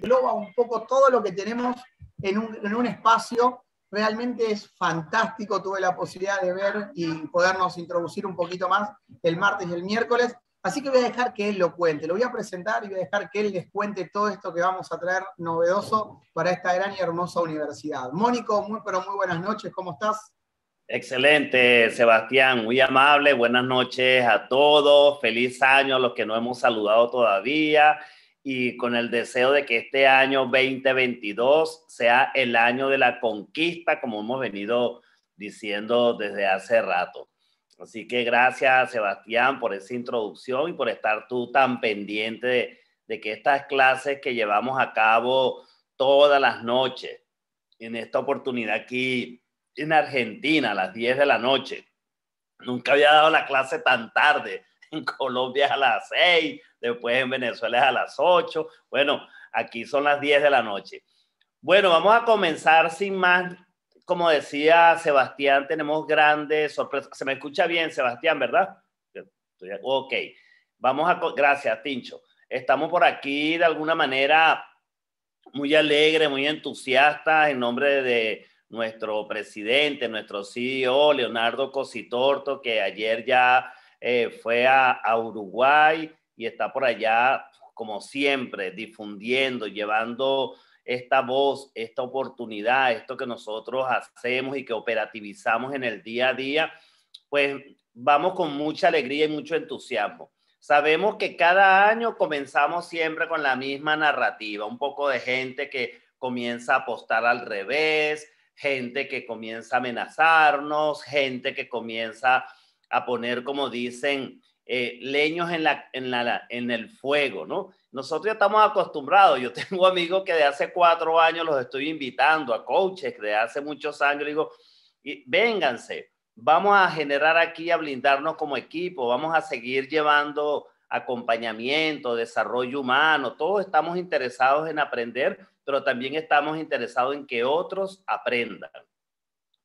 globa un poco todo lo que tenemos en un, espacio realmente es fantástico. Tuve la posibilidad de ver y podernos introducir un poquito más el martes y el miércoles. Así que voy a dejar que él lo cuente. Lo voy a presentar y voy a dejar que él les cuente todo esto que vamos a traer novedoso para esta gran y hermosa universidad. Mónico, muy pero muy buenas noches. ¿Cómo estás? Excelente, Sebastián. Muy amable. Buenas noches a todos. Feliz año a los que no hemos saludado todavía y con el deseo de que este año 2022 sea el año de la conquista, como hemos venido diciendo desde hace rato. Así que gracias, Sebastián, por esa introducción y por estar tú tan pendiente de, que estas clases que llevamos a cabo todas las noches, en esta oportunidad aquí en Argentina, a las 10 de la noche, nunca había dado la clase tan tarde Colombia a las 6, después en Venezuela es a las ocho, Bueno, aquí son las 10 de la noche. Bueno, vamos a comenzar sin más. Como decía Sebastián, tenemos grandes sorpresas. Se me escucha bien, Sebastián, ¿verdad? Ok. Vamos a... Gracias, Tincho. Estamos por aquí de alguna manera muy alegre, muy entusiastas en nombre de nuestro presidente, nuestro CEO, Leonardo Cositorto, que ayer ya eh, fue a, a, Uruguay y está por allá, como siempre, difundiendo, llevando esta voz, esta oportunidad, esto que nosotros hacemos y que operativizamos en el día a día, pues vamos con mucha alegría y mucho entusiasmo. Sabemos que cada año comenzamos siempre con la misma narrativa, un poco de gente que comienza a apostar al revés, gente que comienza a amenazarnos, gente que comienza a poner, como dicen, eh, leños en, la, en, el fuego, ¿no? Nosotros ya estamos acostumbrados. Yo tengo amigos que de hace cuatro años los estoy invitando a coaches, que de hace muchos años digo, vénganse, vamos a generar aquí, a blindarnos como equipo, vamos a seguir llevando acompañamiento, desarrollo humano, todos estamos interesados en aprender, pero también estamos interesados en que otros aprendan.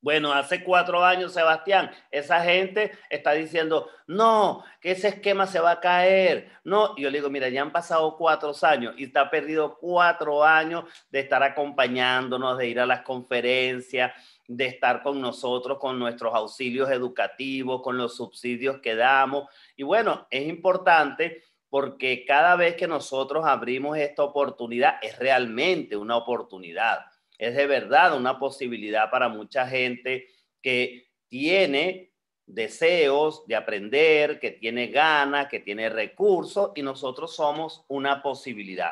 Bueno, hace cuatro años, Sebastián, esa gente está diciendo, no, que ese esquema se va a caer. No, yo le digo, mira, ya han pasado cuatro años y está perdido cuatro años de estar acompañándonos, de ir a las conferencias, de estar con nosotros, con nuestros auxilios educativos, con los subsidios que damos. Y bueno, es importante porque cada vez que nosotros abrimos esta oportunidad, es realmente una oportunidad es de verdad una posibilidad para mucha gente que tiene deseos de aprender, que tiene ganas, que tiene recursos y nosotros somos una posibilidad.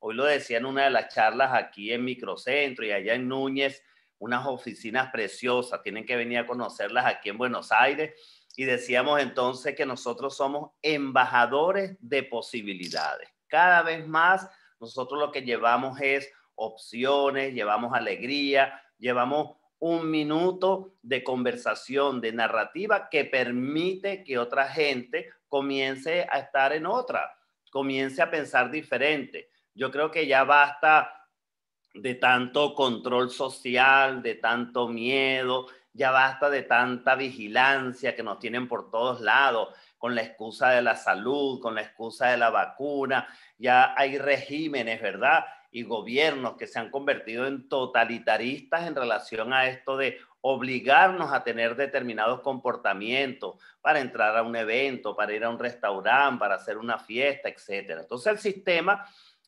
Hoy lo decía en una de las charlas aquí en Microcentro y allá en Núñez, unas oficinas preciosas, tienen que venir a conocerlas aquí en Buenos Aires. Y decíamos entonces que nosotros somos embajadores de posibilidades. Cada vez más nosotros lo que llevamos es opciones, llevamos alegría, llevamos un minuto de conversación, de narrativa que permite que otra gente comience a estar en otra, comience a pensar diferente. Yo creo que ya basta de tanto control social, de tanto miedo, ya basta de tanta vigilancia que nos tienen por todos lados, con la excusa de la salud, con la excusa de la vacuna, ya hay regímenes, ¿verdad? y gobiernos que se han convertido en totalitaristas en relación a esto de obligarnos a tener determinados comportamientos para entrar a un evento, para ir a un restaurante, para hacer una fiesta, etc. Entonces el sistema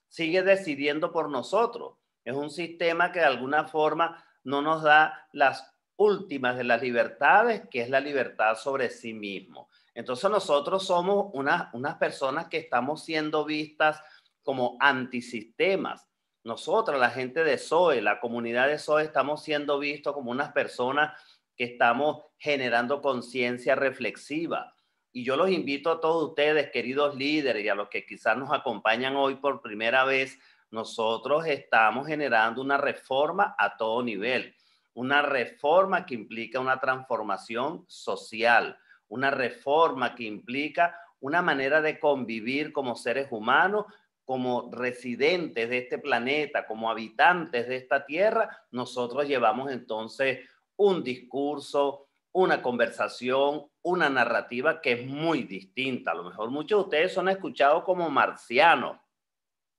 sigue decidiendo por nosotros. Es un sistema que de alguna forma no nos da las últimas de las libertades, que es la libertad sobre sí mismo. Entonces nosotros somos unas, unas personas que estamos siendo vistas como antisistemas, nosotros, la gente de SOE, la comunidad de SOE, estamos siendo vistos como unas personas que estamos generando conciencia reflexiva. Y yo los invito a todos ustedes, queridos líderes, y a los que quizás nos acompañan hoy por primera vez, nosotros estamos generando una reforma a todo nivel, una reforma que implica una transformación social, una reforma que implica una manera de convivir como seres humanos como residentes de este planeta, como habitantes de esta tierra, nosotros llevamos entonces un discurso, una conversación, una narrativa que es muy distinta. A lo mejor muchos de ustedes son escuchados como marcianos,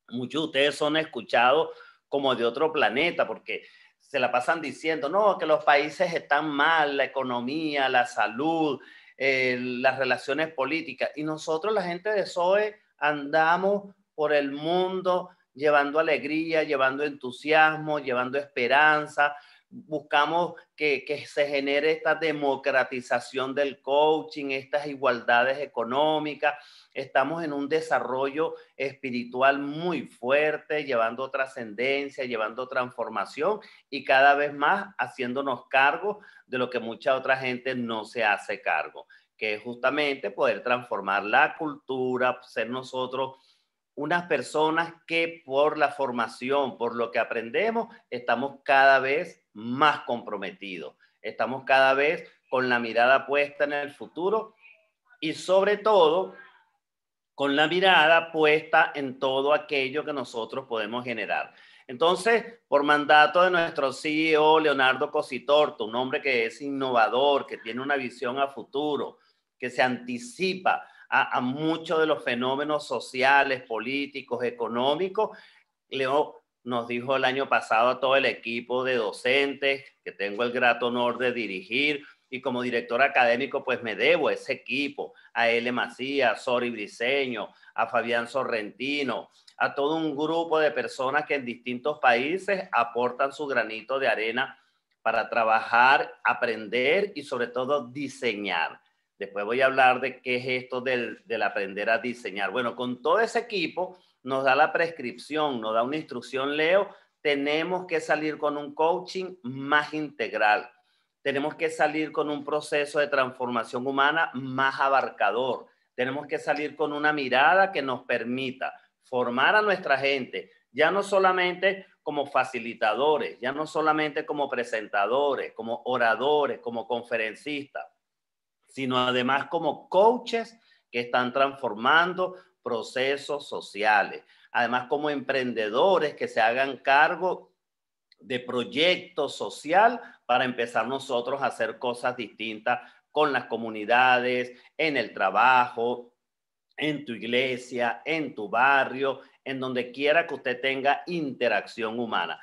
muchos de ustedes son escuchados como de otro planeta, porque se la pasan diciendo, no, que los países están mal, la economía, la salud, eh, las relaciones políticas. Y nosotros, la gente de SOE, andamos por el mundo, llevando alegría, llevando entusiasmo, llevando esperanza. Buscamos que, que, se genere esta democratización del coaching, estas igualdades económicas. Estamos en un desarrollo espiritual muy fuerte, llevando trascendencia, llevando transformación y cada vez más haciéndonos cargo de lo que mucha otra gente no se hace cargo, que es justamente poder transformar la cultura, ser nosotros unas personas que por la formación, por lo que aprendemos, estamos cada vez más comprometidos, estamos cada vez con la mirada puesta en el futuro y sobre todo con la mirada puesta en todo aquello que nosotros podemos generar. Entonces, por mandato de nuestro CEO Leonardo Cositorto, un hombre que es innovador, que tiene una visión a futuro, que se anticipa, a, muchos de los fenómenos sociales, políticos, económicos. Leo nos dijo el año pasado a todo el equipo de docentes que tengo el grato honor de dirigir y como director académico pues me debo a ese equipo, a L. Macías, a Sori Briseño, a Fabián Sorrentino, a todo un grupo de personas que en distintos países aportan su granito de arena para trabajar, aprender y sobre todo diseñar. Después voy a hablar de qué es esto del, aprender a diseñar. Bueno, con todo ese equipo nos da la prescripción, nos da una instrucción, Leo, tenemos que salir con un coaching más integral. Tenemos que salir con un proceso de transformación humana más abarcador. Tenemos que salir con una mirada que nos permita formar a nuestra gente, ya no solamente como facilitadores, ya no solamente como presentadores, como oradores, como conferencistas sino además como coaches que están transformando procesos sociales, además como emprendedores que se hagan cargo de proyectos social para empezar nosotros a hacer cosas distintas con las comunidades, en el trabajo, en tu iglesia, en tu barrio, en donde quiera que usted tenga interacción humana.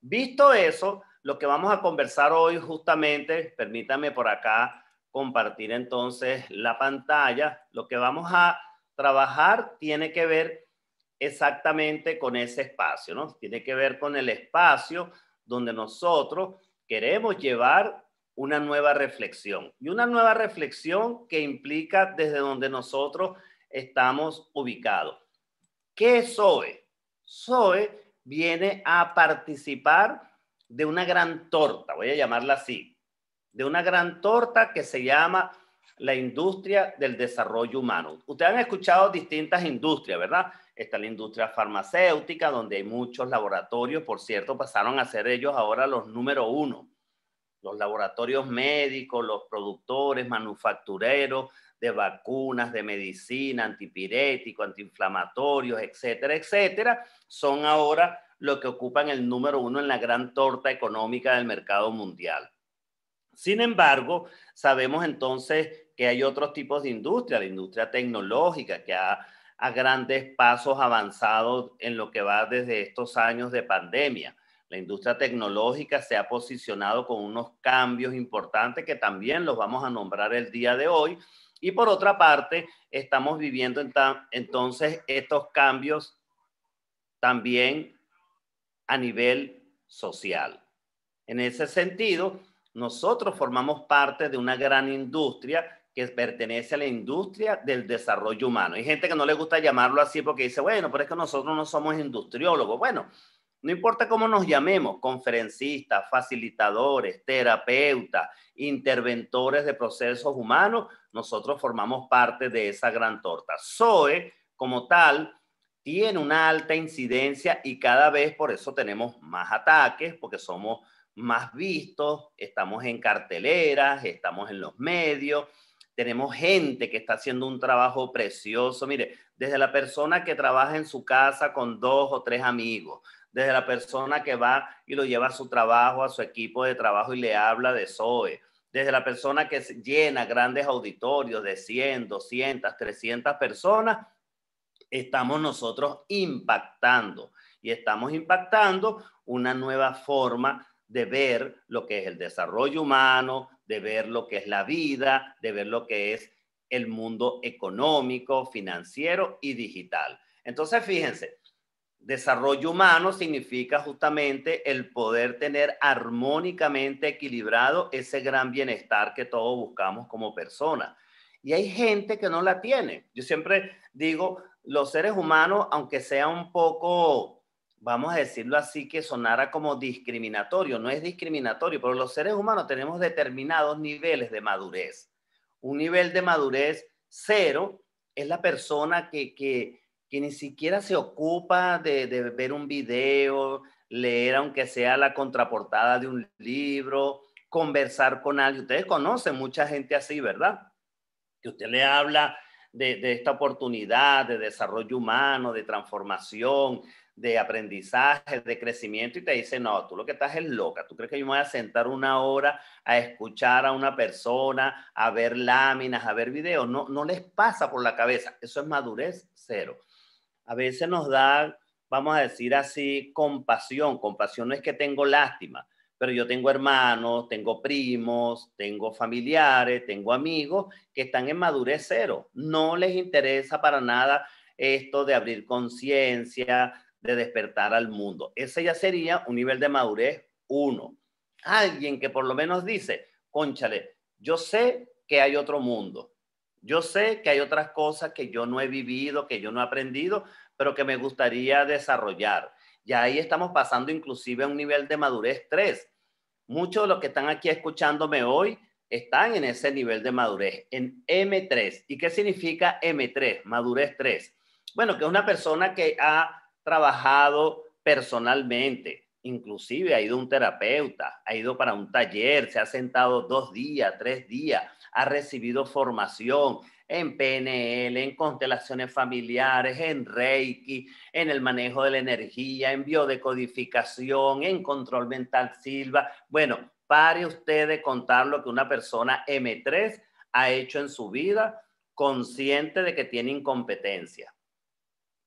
Visto eso, lo que vamos a conversar hoy justamente, permítame por acá compartir entonces la pantalla. Lo que vamos a trabajar tiene que ver exactamente con ese espacio, ¿no? Tiene que ver con el espacio donde nosotros queremos llevar una nueva reflexión. Y una nueva reflexión que implica desde donde nosotros estamos ubicados. ¿Qué es SOE? SOE viene a participar de una gran torta, voy a llamarla así, de una gran torta que se llama la industria del desarrollo humano. Ustedes han escuchado distintas industrias, ¿verdad? Está la industria farmacéutica, donde hay muchos laboratorios, por cierto, pasaron a ser ellos ahora los número uno. Los laboratorios médicos, los productores, manufactureros de vacunas, de medicina, antipiréticos, antiinflamatorios, etcétera, etcétera, son ahora lo que ocupan el número uno en la gran torta económica del mercado mundial. Sin embargo, sabemos entonces que hay otros tipos de industria, la industria tecnológica, que ha a grandes pasos avanzados en lo que va desde estos años de pandemia. La industria tecnológica se ha posicionado con unos cambios importantes que también los vamos a nombrar el día de hoy. Y por otra parte, estamos viviendo entonces estos cambios también a nivel social. En ese sentido, nosotros formamos parte de una gran industria que pertenece a la industria del desarrollo humano. Hay gente que no le gusta llamarlo así porque dice, bueno, pero es que nosotros no somos industriólogos. Bueno, no importa cómo nos llamemos, conferencistas, facilitadores, terapeutas, interventores de procesos humanos, nosotros formamos parte de esa gran torta. SOE, como tal, tiene una alta incidencia y cada vez por eso tenemos más ataques, porque somos más vistos, estamos en carteleras, estamos en los medios, tenemos gente que está haciendo un trabajo precioso. Mire, desde la persona que trabaja en su casa con dos o tres amigos, desde la persona que va y lo lleva a su trabajo, a su equipo de trabajo y le habla de SOE, desde la persona que llena grandes auditorios de 100, 200, 300 personas, estamos nosotros impactando y estamos impactando una nueva forma de ver lo que es el desarrollo humano, de ver lo que es la vida, de ver lo que es el mundo económico, financiero y digital. Entonces, fíjense, desarrollo humano significa justamente el poder tener armónicamente equilibrado ese gran bienestar que todos buscamos como personas. Y hay gente que no la tiene. Yo siempre digo, los seres humanos, aunque sea un poco vamos a decirlo así, que sonara como discriminatorio. No es discriminatorio, pero los seres humanos tenemos determinados niveles de madurez. Un nivel de madurez cero es la persona que, que, que ni siquiera se ocupa de, de, ver un video, leer aunque sea la contraportada de un libro, conversar con alguien. Ustedes conocen mucha gente así, ¿verdad? Que usted le habla de, de esta oportunidad de desarrollo humano, de transformación, de aprendizaje, de crecimiento, y te dice, no, tú lo que estás es loca, tú crees que yo me voy a sentar una hora a escuchar a una persona, a ver láminas, a ver videos, no, no les pasa por la cabeza, eso es madurez cero. A veces nos da, vamos a decir así, compasión, compasión no es que tengo lástima, pero yo tengo hermanos, tengo primos, tengo familiares, tengo amigos que están en madurez cero, no les interesa para nada esto de abrir conciencia, de despertar al mundo. Ese ya sería un nivel de madurez uno. Alguien que por lo menos dice, conchale, yo sé que hay otro mundo, yo sé que hay otras cosas que yo no he vivido, que yo no he aprendido, pero que me gustaría desarrollar. Y ahí estamos pasando inclusive a un nivel de madurez 3. Muchos de los que están aquí escuchándome hoy están en ese nivel de madurez, en M3. ¿Y qué significa M3, madurez 3? Bueno, que es una persona que ha trabajado personalmente, inclusive ha ido un terapeuta, ha ido para un taller, se ha sentado dos días, tres días, ha recibido formación en PNL, en constelaciones familiares, en Reiki, en el manejo de la energía, en biodecodificación, en control mental Silva. Bueno, pare usted de contar lo que una persona M3 ha hecho en su vida consciente de que tiene incompetencia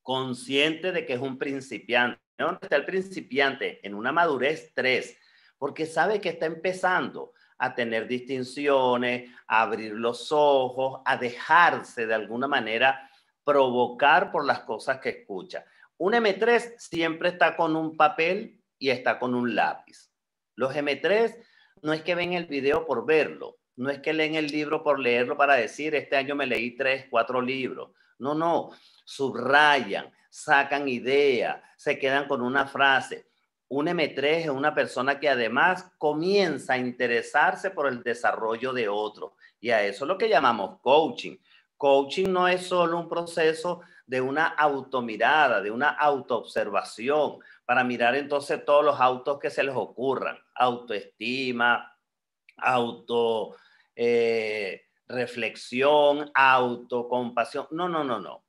consciente de que es un principiante. ¿Dónde está el principiante? En una madurez 3, porque sabe que está empezando a tener distinciones, a abrir los ojos, a dejarse de alguna manera provocar por las cosas que escucha. Un M3 siempre está con un papel y está con un lápiz. Los M3 no es que ven el video por verlo, no es que leen el libro por leerlo para decir, este año me leí tres, cuatro libros. No, no, subrayan, sacan ideas, se quedan con una frase. Un M3 es una persona que además comienza a interesarse por el desarrollo de otro. Y a eso es lo que llamamos coaching. Coaching no es solo un proceso de una automirada, de una autoobservación, para mirar entonces todos los autos que se les ocurran, autoestima, auto eh, reflexión, autocompasión. No, no, no, no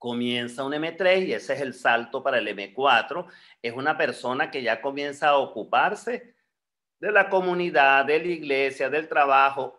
comienza un M3 y ese es el salto para el M4. Es una persona que ya comienza a ocuparse de la comunidad, de la iglesia, del trabajo,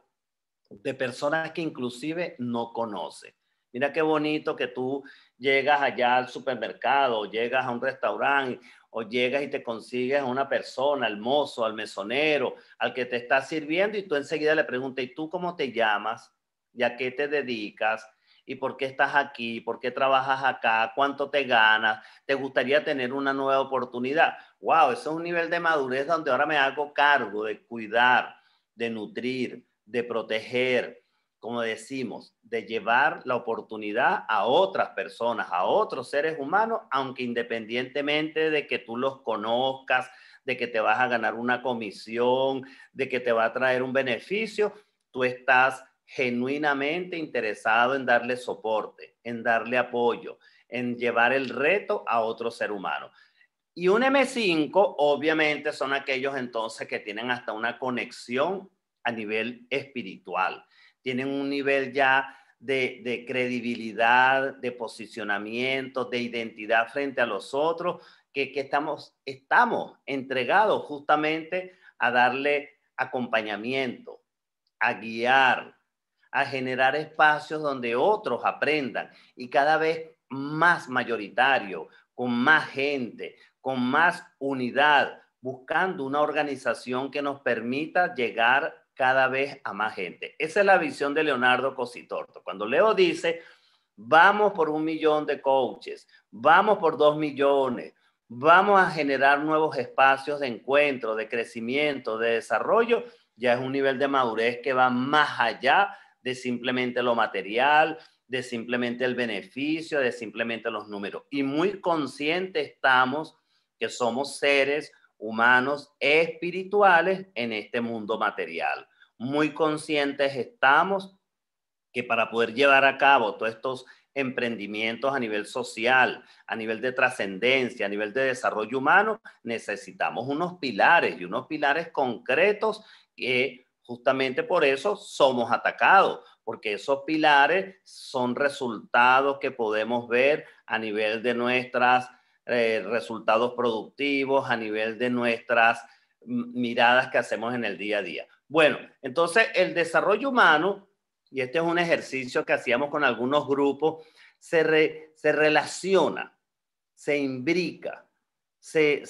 de personas que inclusive no conoce. Mira qué bonito que tú llegas allá al supermercado, o llegas a un restaurante o llegas y te consigues a una persona, al mozo, al mesonero, al que te está sirviendo y tú enseguida le preguntas, ¿y tú cómo te llamas? ¿Y a qué te dedicas? ¿Y por qué estás aquí? ¿Por qué trabajas acá? ¿Cuánto te ganas? ¿Te gustaría tener una nueva oportunidad? ¡Wow! Eso es un nivel de madurez donde ahora me hago cargo de cuidar, de nutrir, de proteger, como decimos, de llevar la oportunidad a otras personas, a otros seres humanos, aunque independientemente de que tú los conozcas, de que te vas a ganar una comisión, de que te va a traer un beneficio, tú estás genuinamente interesado en darle soporte, en darle apoyo, en llevar el reto a otro ser humano. Y un M5, obviamente, son aquellos entonces que tienen hasta una conexión a nivel espiritual, tienen un nivel ya de, credibilidad, de posicionamiento, de identidad frente a los otros, que, estamos, estamos entregados justamente a darle acompañamiento, a guiar, a generar espacios donde otros aprendan y cada vez más mayoritario, con más gente, con más unidad, buscando una organización que nos permita llegar cada vez a más gente. Esa es la visión de Leonardo Cositorto. Cuando Leo dice, vamos por un millón de coaches, vamos por dos millones, vamos a generar nuevos espacios de encuentro, de crecimiento, de desarrollo, ya es un nivel de madurez que va más allá de simplemente lo material, de simplemente el beneficio, de simplemente los números. Y muy conscientes estamos que somos seres humanos espirituales en este mundo material. Muy conscientes estamos que para poder llevar a cabo todos estos emprendimientos a nivel social, a nivel de trascendencia, a nivel de desarrollo humano, necesitamos unos pilares y unos pilares concretos que Justamente por eso somos atacados, porque esos pilares son resultados que podemos ver a nivel de nuestros eh, resultados productivos, a nivel de nuestras mm, miradas que hacemos en el día a día. Bueno, entonces el desarrollo humano, y este es un ejercicio que hacíamos con algunos grupos, se, relaciona, se imbrica, se,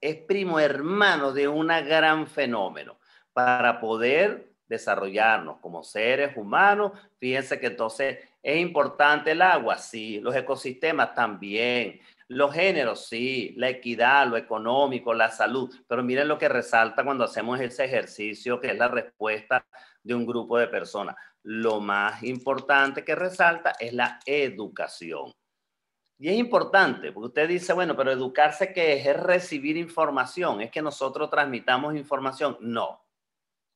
es primo hermano de un gran fenómeno para poder desarrollarnos como seres humanos. Fíjense que entonces es importante el agua, sí, los ecosistemas también, los géneros, sí, la equidad, lo económico, la salud, pero miren lo que resalta cuando hacemos ese ejercicio, que es la respuesta de un grupo de personas. Lo más importante que resalta es la educación. Y es importante, porque usted dice, bueno, pero educarse que es? es recibir información, es que nosotros transmitamos información. No,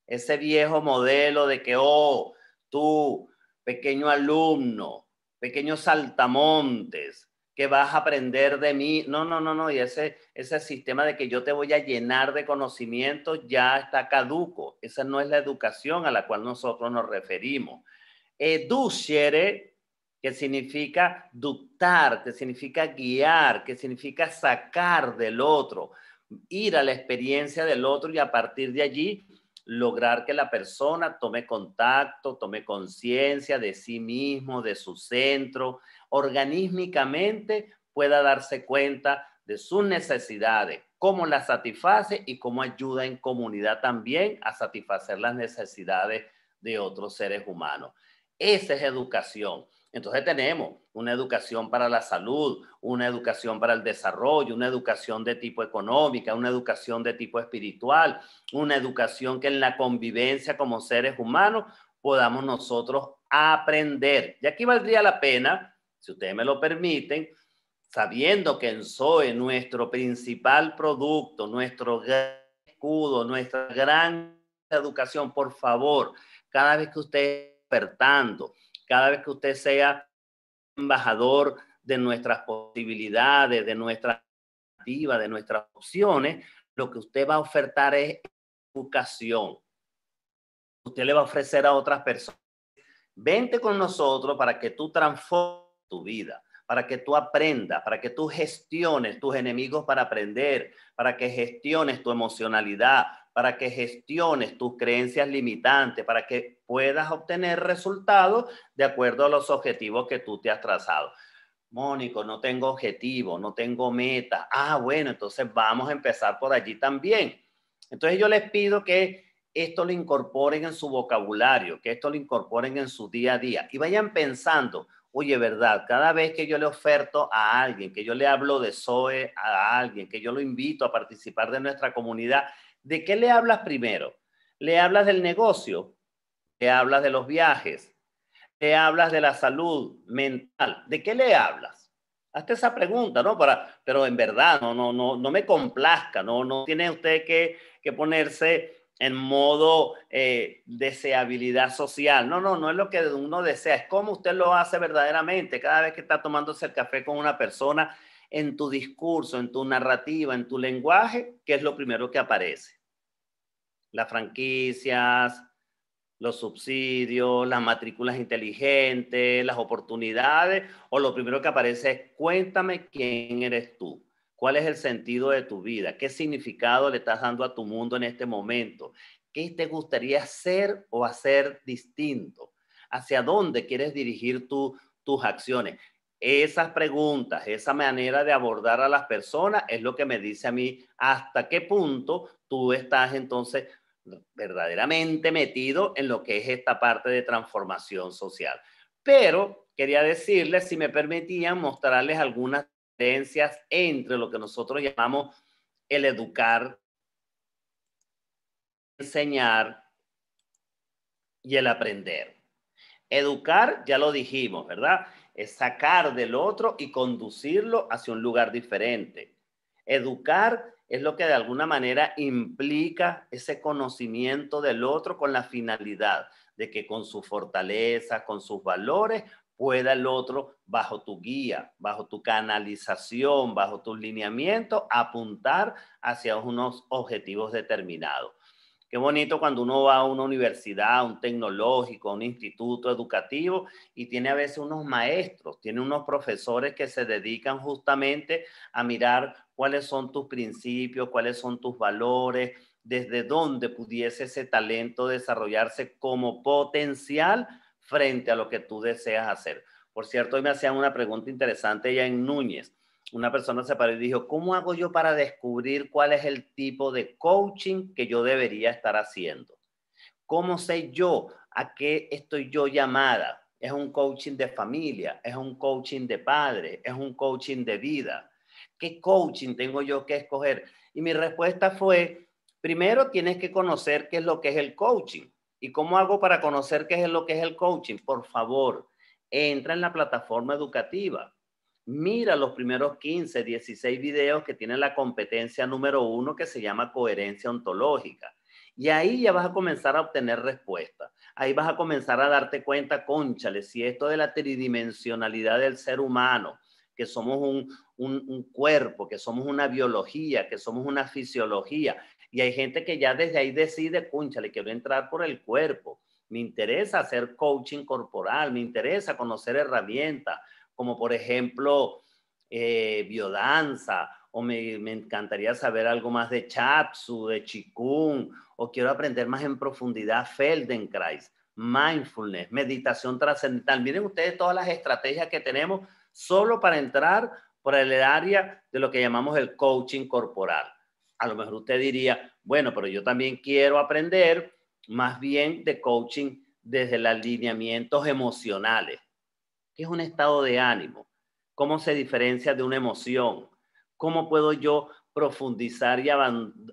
ese viejo modelo de que, oh, tú, pequeño alumno, pequeño saltamontes, que vas a aprender de mí. No, no, no, no. Y ese, ese sistema de que yo te voy a llenar de conocimiento ya está caduco. Esa no es la educación a la cual nosotros nos referimos. Educere, que significa ductar, que significa guiar, que significa sacar del otro, ir a la experiencia del otro y a partir de allí lograr que la persona tome contacto, tome conciencia de sí mismo, de su centro, organísmicamente pueda darse cuenta de sus necesidades, cómo las satisface y cómo ayuda en comunidad también a satisfacer las necesidades de otros seres humanos. Esa es educación. Entonces tenemos una educación para la salud, una educación para el desarrollo, una educación de tipo económica, una educación de tipo espiritual, una educación que en la convivencia como seres humanos podamos nosotros aprender. Y aquí valdría la pena, si ustedes me lo permiten, sabiendo que en SOE nuestro principal producto, nuestro escudo, nuestra gran educación, por favor, cada vez que ustedes despertando, cada vez que usted sea embajador de nuestras posibilidades, de nuestra nativa de nuestras opciones, lo que usted va a ofertar es educación. Usted le va a ofrecer a otras personas. Vente con nosotros para que tú transformes tu vida, para que tú aprendas, para que tú gestiones tus enemigos para aprender, para que gestiones tu emocionalidad, para que gestiones tus creencias limitantes, para que puedas obtener resultados de acuerdo a los objetivos que tú te has trazado. Mónico, no tengo objetivo, no tengo meta. Ah, bueno, entonces vamos a empezar por allí también. Entonces yo les pido que esto lo incorporen en su vocabulario, que esto lo incorporen en su día a día y vayan pensando, oye, ¿verdad? Cada vez que yo le oferto a alguien, que yo le hablo de SOE a alguien, que yo lo invito a participar de nuestra comunidad, ¿de qué le hablas primero? Le hablas del negocio, le hablas de los viajes, le hablas de la salud mental, ¿de qué le hablas? Hazte esa pregunta, ¿no? Para, pero en verdad, no, no, no, no me complazca, no, no tiene usted que, ponerse en modo eh, deseabilidad social. No, no, no es lo que uno desea, es como usted lo hace verdaderamente. Cada vez que está tomándose el café con una persona, en tu discurso, en tu narrativa, en tu lenguaje, ¿qué es lo primero que aparece? las franquicias, los subsidios, las matrículas inteligentes, las oportunidades, o lo primero que aparece es cuéntame quién eres tú, cuál es el sentido de tu vida, qué significado le estás dando a tu mundo en este momento, qué te gustaría ser o hacer distinto, hacia dónde quieres dirigir tus acciones. Esas preguntas, esa manera de abordar a las personas es lo que me dice a mí hasta qué punto tú estás entonces verdaderamente metido en lo que es esta parte de transformación social. Pero quería decirles, si me permitían, mostrarles algunas diferencias entre lo que nosotros llamamos el educar, enseñar y el aprender. Educar, ya lo dijimos, ¿verdad? Es sacar del otro y conducirlo hacia un lugar diferente. Educar es lo que de alguna manera implica ese conocimiento del otro con la finalidad de que con su fortaleza, con sus valores, pueda el otro, bajo tu guía, bajo tu canalización, bajo tus lineamientos, apuntar hacia unos objetivos determinados. Qué bonito cuando uno va a una universidad, a un tecnológico, a un instituto educativo y tiene a veces unos maestros, tiene unos profesores que se dedican justamente a mirar cuáles son tus principios, cuáles son tus valores, desde dónde pudiese ese talento desarrollarse como potencial frente a lo que tú deseas hacer. Por cierto, hoy me hacían una pregunta interesante ya en Núñez una persona se paró y dijo, ¿cómo hago yo para descubrir cuál es el tipo de coaching que yo debería estar haciendo? ¿Cómo sé yo a qué estoy yo llamada? ¿Es un coaching de familia? ¿Es un coaching de padre? ¿Es un coaching de vida? ¿Qué coaching tengo yo que escoger? Y mi respuesta fue, primero tienes que conocer qué es lo que es el coaching. ¿Y cómo hago para conocer qué es lo que es el coaching? Por favor, entra en la plataforma educativa mira los primeros 15, 16 videos que tienen la competencia número uno que se llama coherencia ontológica. Y ahí ya vas a comenzar a obtener respuestas. Ahí vas a comenzar a darte cuenta, cónchale, si esto de la tridimensionalidad del ser humano, que somos un, cuerpo, que somos una biología, que somos una fisiología, y hay gente que ya desde ahí decide, cónchale, quiero entrar por el cuerpo. Me interesa hacer coaching corporal, me interesa conocer herramientas, como por ejemplo eh, biodanza, o me, me, encantaría saber algo más de Chapsu, de Chikung, o quiero aprender más en profundidad Feldenkrais, mindfulness, meditación trascendental. Miren ustedes todas las estrategias que tenemos solo para entrar por el área de lo que llamamos el coaching corporal. A lo mejor usted diría, bueno, pero yo también quiero aprender más bien de coaching desde los alineamientos emocionales. ¿Qué es un estado de ánimo? ¿Cómo se diferencia de una emoción? ¿Cómo puedo yo profundizar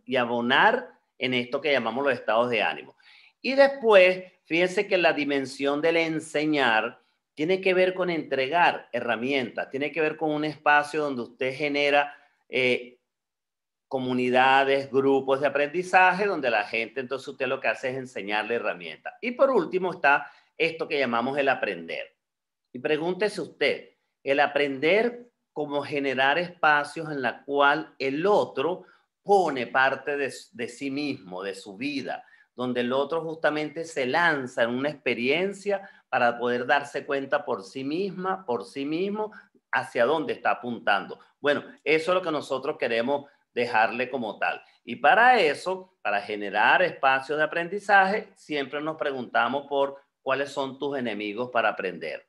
y, abonar en esto que llamamos los estados de ánimo? Y después, fíjense que la dimensión del enseñar tiene que ver con entregar herramientas, tiene que ver con un espacio donde usted genera eh, comunidades, grupos de aprendizaje, donde la gente, entonces usted lo que hace es enseñarle herramientas. Y por último está esto que llamamos el aprender. Y pregúntese usted, el aprender como generar espacios en la cual el otro pone parte de, de sí mismo, de su vida, donde el otro justamente se lanza en una experiencia para poder darse cuenta por sí misma, por sí mismo, hacia dónde está apuntando. Bueno, eso es lo que nosotros queremos dejarle como tal. Y para eso, para generar espacios de aprendizaje, siempre nos preguntamos por cuáles son tus enemigos para aprender.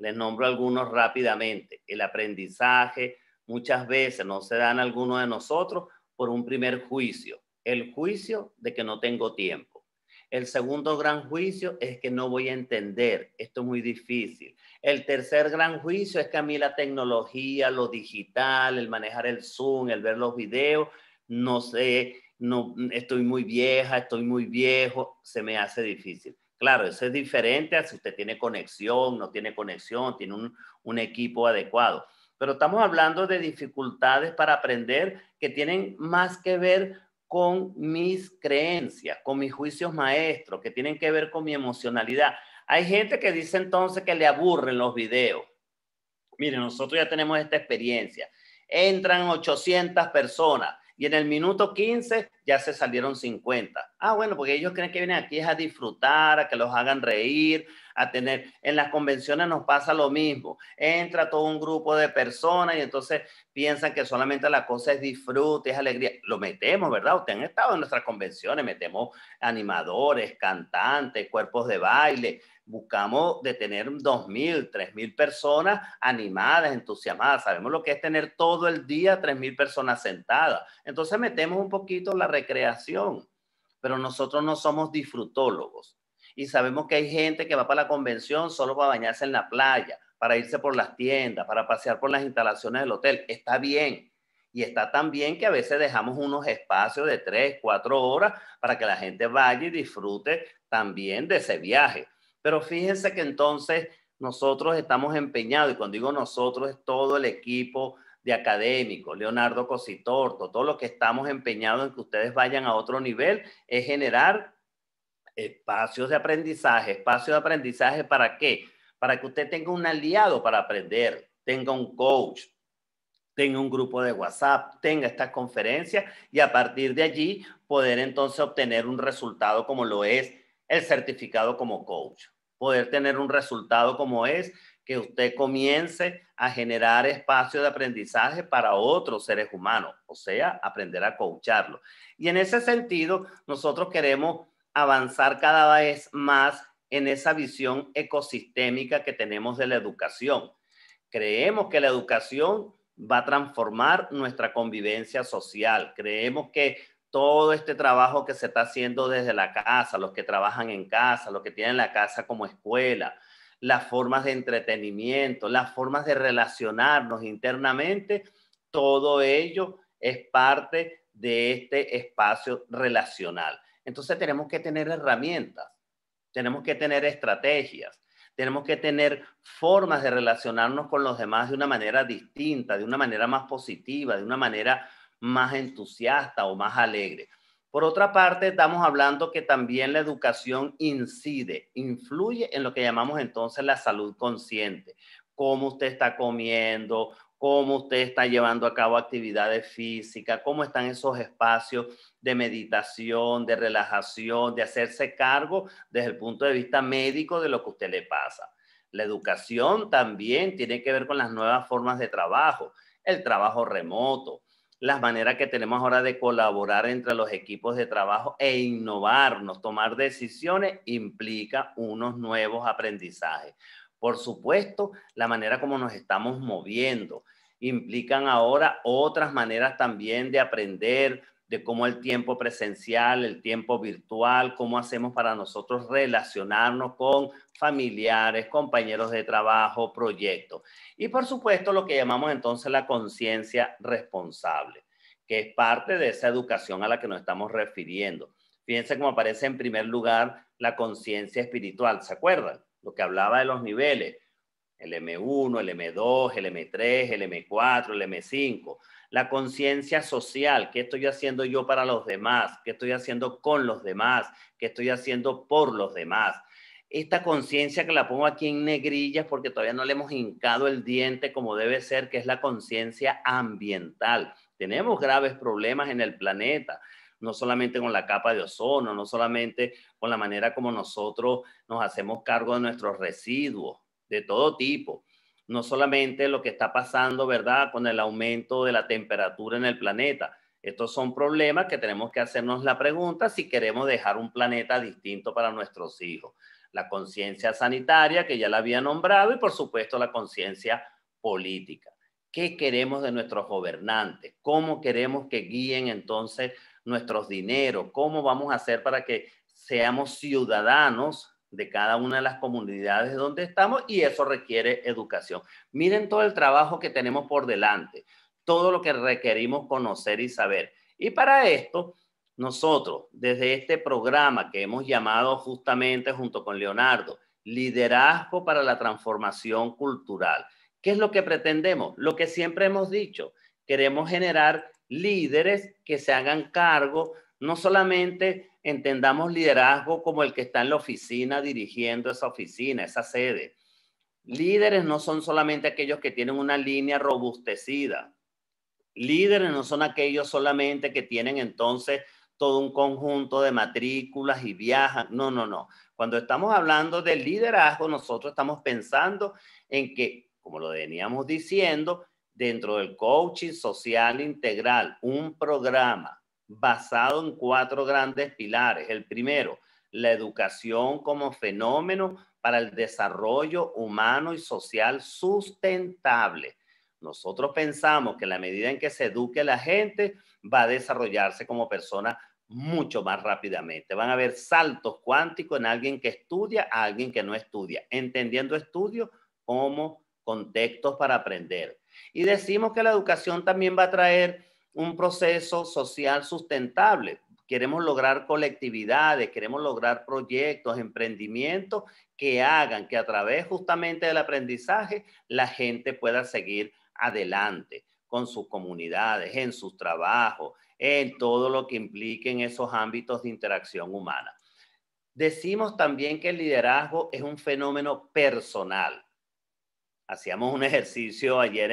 Les nombro algunos rápidamente. El aprendizaje, muchas veces no se dan algunos de nosotros por un primer juicio. El juicio de que no tengo tiempo. El segundo gran juicio es que no voy a entender. Esto es muy difícil. El tercer gran juicio es que a mí la tecnología, lo digital, el manejar el Zoom, el ver los videos, no sé, no, estoy muy vieja, estoy muy viejo, se me hace difícil. Claro, eso es diferente a si usted tiene conexión, no tiene conexión, tiene un, equipo adecuado. Pero estamos hablando de dificultades para aprender que tienen más que ver con mis creencias, con mis juicios maestros, que tienen que ver con mi emocionalidad. Hay gente que dice entonces que le aburren los videos. Miren, nosotros ya tenemos esta experiencia. Entran 800 personas y en el minuto 15 ya se salieron 50. Ah, bueno, porque ellos creen que vienen aquí es a disfrutar, a que los hagan reír, a tener... En las convenciones nos pasa lo mismo. Entra todo un grupo de personas y entonces piensan que solamente la cosa es disfrute, es alegría. Lo metemos, ¿verdad? Ustedes han estado en nuestras convenciones, metemos animadores, cantantes, cuerpos de baile, buscamos de tener 2.000, 3.000 personas animadas, entusiasmadas. Sabemos lo que es tener todo el día 3.000 personas sentadas. Entonces metemos un poquito la recreación, pero nosotros no somos disfrutólogos. Y sabemos que hay gente que va para la convención solo para bañarse en la playa, para irse por las tiendas, para pasear por las instalaciones del hotel. Está bien. Y está tan bien que a veces dejamos unos espacios de 3, 4 horas para que la gente vaya y disfrute también de ese viaje pero fíjense que entonces nosotros estamos empeñados, y cuando digo nosotros es todo el equipo de académicos, Leonardo Cositorto, todo lo que estamos empeñados en que ustedes vayan a otro nivel, es generar espacios de aprendizaje, espacios de aprendizaje para qué? Para que usted tenga un aliado para aprender, tenga un coach, tenga un grupo de WhatsApp, tenga estas conferencias y a partir de allí poder entonces obtener un resultado como lo es el certificado como coach, poder tener un resultado como es, que usted comience a generar espacio de aprendizaje para otros seres humanos, o sea, aprender a coacharlo. Y en ese sentido, nosotros queremos avanzar cada vez más en esa visión ecosistémica que tenemos de la educación. Creemos que la educación va a transformar nuestra convivencia social. Creemos que todo este trabajo que se está haciendo desde la casa, los que trabajan en casa, los que tienen la casa como escuela, las formas de entretenimiento, las formas de relacionarnos internamente, todo ello es parte de este espacio relacional. Entonces tenemos que tener herramientas, tenemos que tener estrategias, tenemos que tener formas de relacionarnos con los demás de una manera distinta, de una manera más positiva, de una manera más entusiasta o más alegre. Por otra parte, estamos hablando que también la educación incide, influye en lo que llamamos entonces la salud consciente, cómo usted está comiendo, cómo usted está llevando a cabo actividades físicas, cómo están esos espacios de meditación, de relajación, de hacerse cargo desde el punto de vista médico de lo que a usted le pasa. La educación también tiene que ver con las nuevas formas de trabajo, el trabajo remoto, las maneras que tenemos ahora de colaborar entre los equipos de trabajo e innovarnos. Tomar decisiones implica unos nuevos aprendizajes. Por supuesto, la manera como nos estamos moviendo implican ahora otras maneras también de aprender, de cómo el tiempo presencial, el tiempo virtual, cómo hacemos para nosotros relacionarnos con familiares, compañeros de trabajo, proyectos. Y por supuesto lo que llamamos entonces la conciencia responsable, que es parte de esa educación a la que nos estamos refiriendo. Fíjense cómo aparece en primer lugar la conciencia espiritual, ¿se acuerdan? Lo que hablaba de los niveles, el M1, el M2, el M3, el M4, el M5 la conciencia social, qué estoy haciendo yo para los demás, qué estoy haciendo con los demás, qué estoy haciendo por los demás. Esta conciencia que la pongo aquí en negrillas porque todavía no le hemos hincado el diente como debe ser, que es la conciencia ambiental. Tenemos graves problemas en el planeta no solamente con la capa de ozono, no solamente con la manera como nosotros nos hacemos cargo de nuestros residuos de todo tipo no solamente lo que está pasando, ¿verdad?, con el aumento de la temperatura en el planeta. Estos son problemas que tenemos que hacernos la pregunta si queremos dejar un planeta distinto para nuestros hijos. La conciencia sanitaria, que ya la había nombrado, y por supuesto la conciencia política. ¿Qué queremos de nuestros gobernantes? ¿Cómo queremos que guíen entonces nuestros dineros? ¿Cómo vamos a hacer para que seamos ciudadanos de cada una de las comunidades donde estamos y eso requiere educación. Miren todo el trabajo que tenemos por delante, todo lo que requerimos conocer y saber. Y para esto, nosotros, desde este programa que hemos llamado justamente junto con Leonardo, Liderazgo para la Transformación Cultural, ¿qué es lo que pretendemos? Lo que siempre hemos dicho, queremos generar líderes que se hagan cargo no solamente entendamos liderazgo como el que está en la oficina dirigiendo esa oficina, esa sede. Líderes no son solamente aquellos que tienen una línea robustecida. Líderes no son aquellos solamente que tienen entonces todo un conjunto de matrículas y viajan. No, no, no. Cuando estamos hablando de liderazgo, nosotros estamos pensando en que, como lo veníamos diciendo, dentro del coaching social integral, un programa basado en cuatro grandes pilares. El primero, la educación como fenómeno para el desarrollo humano y social sustentable. Nosotros pensamos que la medida en que se eduque la gente va a desarrollarse como persona mucho más rápidamente. Van a haber saltos cuánticos en alguien que estudia a alguien que no estudia, entendiendo estudio como contextos para aprender. Y decimos que la educación también va a traer un proceso social sustentable. Queremos lograr colectividades, queremos lograr proyectos, emprendimientos que hagan que a través justamente del aprendizaje la gente pueda seguir adelante con sus comunidades, en sus trabajos, en todo lo que implique en esos ámbitos de interacción humana. Decimos también que el liderazgo es un fenómeno personal. Hacíamos un ejercicio ayer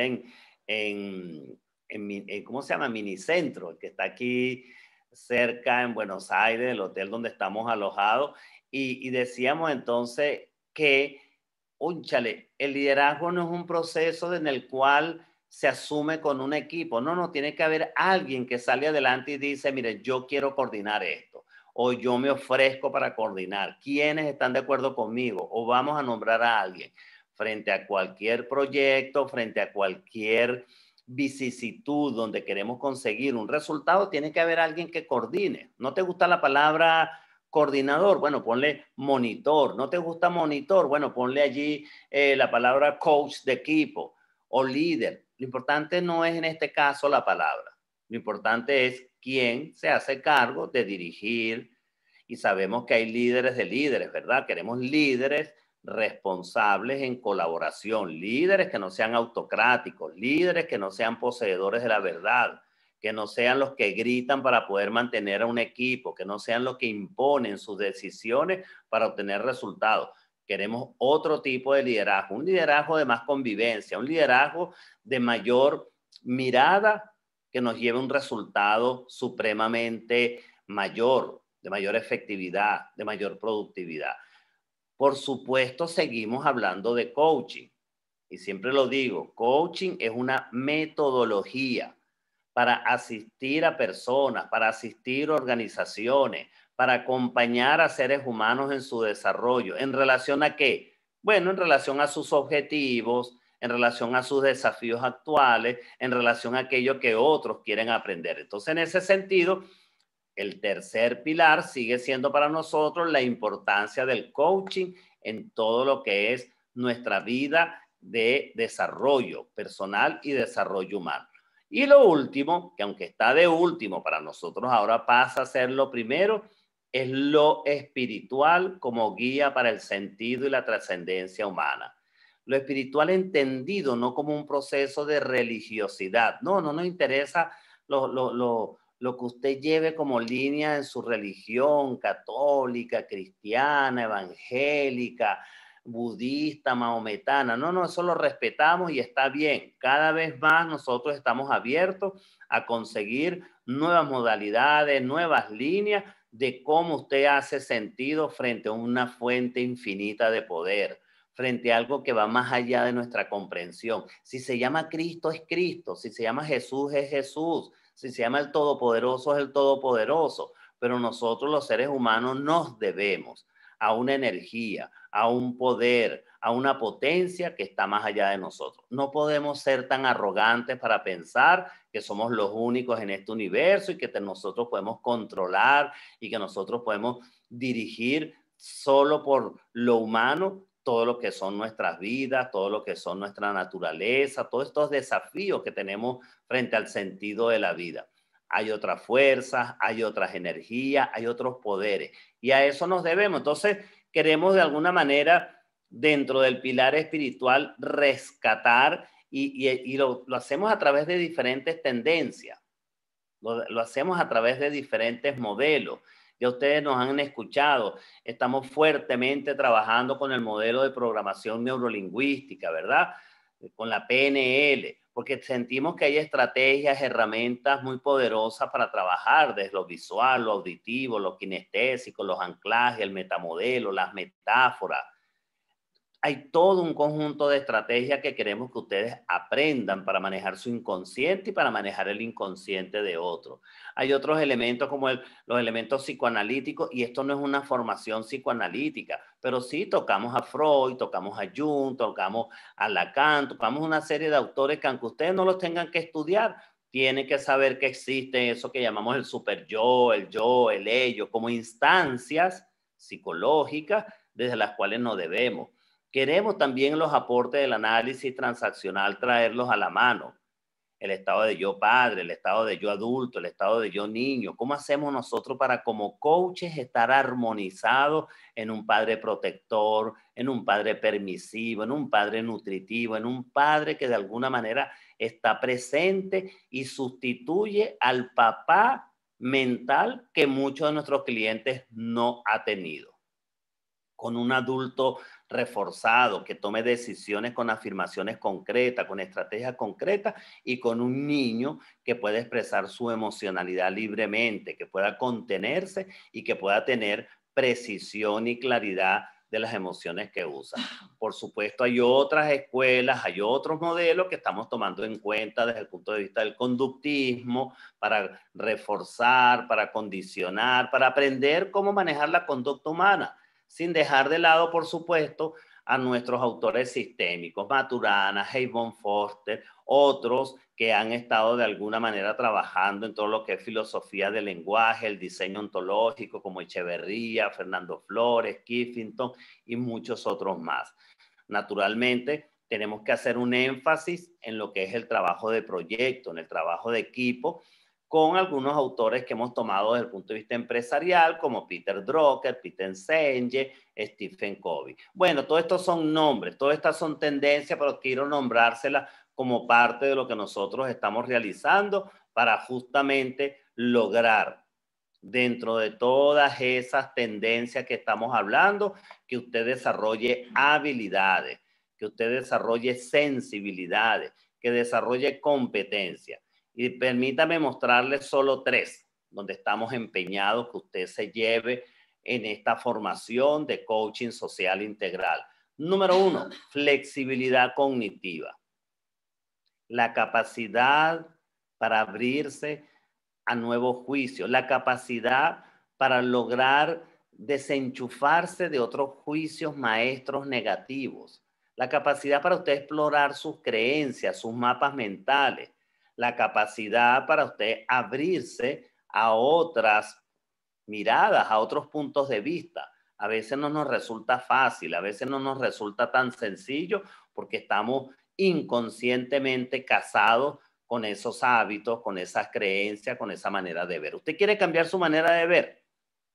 en en, ¿cómo se llama? Minicentro, que está aquí cerca en Buenos Aires, el hotel donde estamos alojados, y, decíamos entonces que, únchale, el liderazgo no es un proceso en el cual se asume con un equipo, no, no, tiene que haber alguien que sale adelante y dice, mire, yo quiero coordinar esto, o yo me ofrezco para coordinar, ¿quiénes están de acuerdo conmigo? O vamos a nombrar a alguien frente a cualquier proyecto, frente a cualquier vicisitud, donde queremos conseguir un resultado, tiene que haber alguien que coordine. ¿No te gusta la palabra coordinador? Bueno, ponle monitor. ¿No te gusta monitor? Bueno, ponle allí eh, la palabra coach de equipo o líder. Lo importante no es en este caso la palabra. Lo importante es quién se hace cargo de dirigir. Y sabemos que hay líderes de líderes, ¿verdad? Queremos líderes responsables en colaboración, líderes que no sean autocráticos, líderes que no sean poseedores de la verdad, que no sean los que gritan para poder mantener a un equipo, que no sean los que imponen sus decisiones para obtener resultados. Queremos otro tipo de liderazgo, un liderazgo de más convivencia, un liderazgo de mayor mirada que nos lleve a un resultado supremamente mayor, de mayor efectividad, de mayor productividad. Por supuesto, seguimos hablando de coaching. Y siempre lo digo, coaching es una metodología para asistir a personas, para asistir a organizaciones, para acompañar a seres humanos en su desarrollo. ¿En relación a qué? Bueno, en relación a sus objetivos, en relación a sus desafíos actuales, en relación a aquello que otros quieren aprender. Entonces, en ese sentido, el tercer pilar sigue siendo para nosotros la importancia del coaching en todo lo que es nuestra vida de desarrollo personal y desarrollo humano. Y lo último, que aunque está de último para nosotros, ahora pasa a ser lo primero, es lo espiritual como guía para el sentido y la trascendencia humana. Lo espiritual entendido no como un proceso de religiosidad. No, no nos interesa lo, lo, lo que usted lleve como línea en su religión católica, cristiana, evangélica, budista, maometana. No, no, eso lo respetamos y está bien. Cada vez más nosotros estamos abiertos a conseguir nuevas modalidades, nuevas líneas de cómo usted hace sentido frente a una fuente infinita de poder frente a algo que va más allá de nuestra comprensión. Si se llama Cristo es Cristo, si se llama Jesús es Jesús, si se llama el Todopoderoso, es el Todopoderoso. Pero nosotros los seres humanos nos debemos a una energía, a un poder, a una potencia que está más allá de nosotros. No podemos ser tan arrogantes para pensar que somos los únicos en este universo y que nosotros podemos controlar y que nosotros podemos dirigir solo por lo humano todo lo que son nuestras vidas, todo lo que son nuestra naturaleza, todos estos desafíos que tenemos frente al sentido de la vida. Hay otras fuerzas, hay otras energías, hay otros poderes y a eso nos debemos. Entonces, queremos de alguna manera, dentro del pilar espiritual, rescatar y, lo, hacemos a través de diferentes tendencias, lo hacemos a través de diferentes modelos ya ustedes nos han escuchado. Estamos fuertemente trabajando con el modelo de programación neurolingüística, ¿verdad? Con la PNL, porque sentimos que hay estrategias, herramientas muy poderosas para trabajar desde lo visual, lo auditivo, lo kinestésico, los anclajes, el metamodelo, las metáforas hay todo un conjunto de estrategias que queremos que ustedes aprendan para manejar su inconsciente y para manejar el inconsciente de otro. Hay otros elementos como los elementos psicoanalíticos y esto no es una formación psicoanalítica, pero sí tocamos a Freud, tocamos a Jung, tocamos a Lacan, tocamos una serie de autores que aunque ustedes no los tengan que estudiar, tienen que saber que existe eso que llamamos el super yo, el yo, el ello, como instancias psicológicas desde las cuales no debemos Queremos también los aportes del análisis transaccional traerlos a la mano. El estado de yo padre, el estado de yo adulto, el estado de yo niño. ¿Cómo hacemos nosotros para como coaches estar armonizados en un padre protector, en un padre permisivo, en un padre nutritivo, en un padre que de alguna manera está presente y sustituye al papá mental que muchos de nuestros clientes no ha tenido? con un adulto reforzado, que tome decisiones con afirmaciones concretas, con estrategias concretas y con un niño que pueda expresar su emocionalidad libremente, que pueda contenerse y que pueda tener precisión y claridad de las emociones que usa. Por supuesto, hay otras escuelas, hay otros modelos que estamos tomando en cuenta desde el punto de vista del conductismo para reforzar, para condicionar, para aprender cómo manejar la conducta humana sin dejar de lado, por supuesto, a nuestros autores sistémicos, Maturana, Heibon Foster, otros que han estado de alguna manera trabajando en todo lo que es filosofía del lenguaje, el diseño ontológico, como Echeverría, Fernando Flores, Kiffington y muchos otros más. Naturalmente, tenemos que hacer un énfasis en lo que es el trabajo de proyecto, en el trabajo de equipo, con algunos autores que hemos tomado desde el punto de vista empresarial, como Peter Drucker, Peter Senge, Stephen Covey. Bueno, todos estos son nombres, todas estas son tendencias, pero quiero nombrárselas como parte de lo que nosotros estamos realizando para justamente lograr dentro de todas esas tendencias que estamos hablando, que usted desarrolle habilidades, que usted desarrolle sensibilidades, que desarrolle competencias y permítame mostrarles solo tres, donde estamos empeñados que usted se lleve en esta formación de coaching social integral. Número uno, flexibilidad cognitiva. La capacidad para abrirse a nuevos juicios, la capacidad para lograr desenchufarse de otros juicios maestros negativos, la capacidad para usted explorar sus creencias, sus mapas mentales, la capacidad para usted abrirse a otras miradas, a otros puntos de vista. A veces no nos resulta fácil, a veces no nos resulta tan sencillo porque estamos inconscientemente casados con esos hábitos, con esas creencias, con esa manera de ver. Usted quiere cambiar su manera de ver,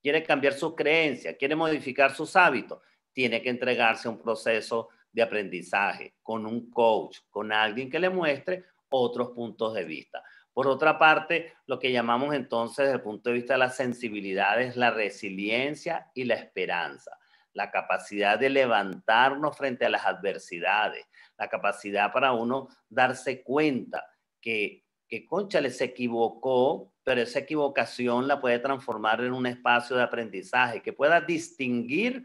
quiere cambiar su creencia, quiere modificar sus hábitos, tiene que entregarse a un proceso de aprendizaje con un coach, con alguien que le muestre otros puntos de vista. Por otra parte, lo que llamamos entonces desde el punto de vista de la sensibilidad es la resiliencia y la esperanza, la capacidad de levantarnos frente a las adversidades, la capacidad para uno darse cuenta que, que le se equivocó, pero esa equivocación la puede transformar en un espacio de aprendizaje, que pueda distinguir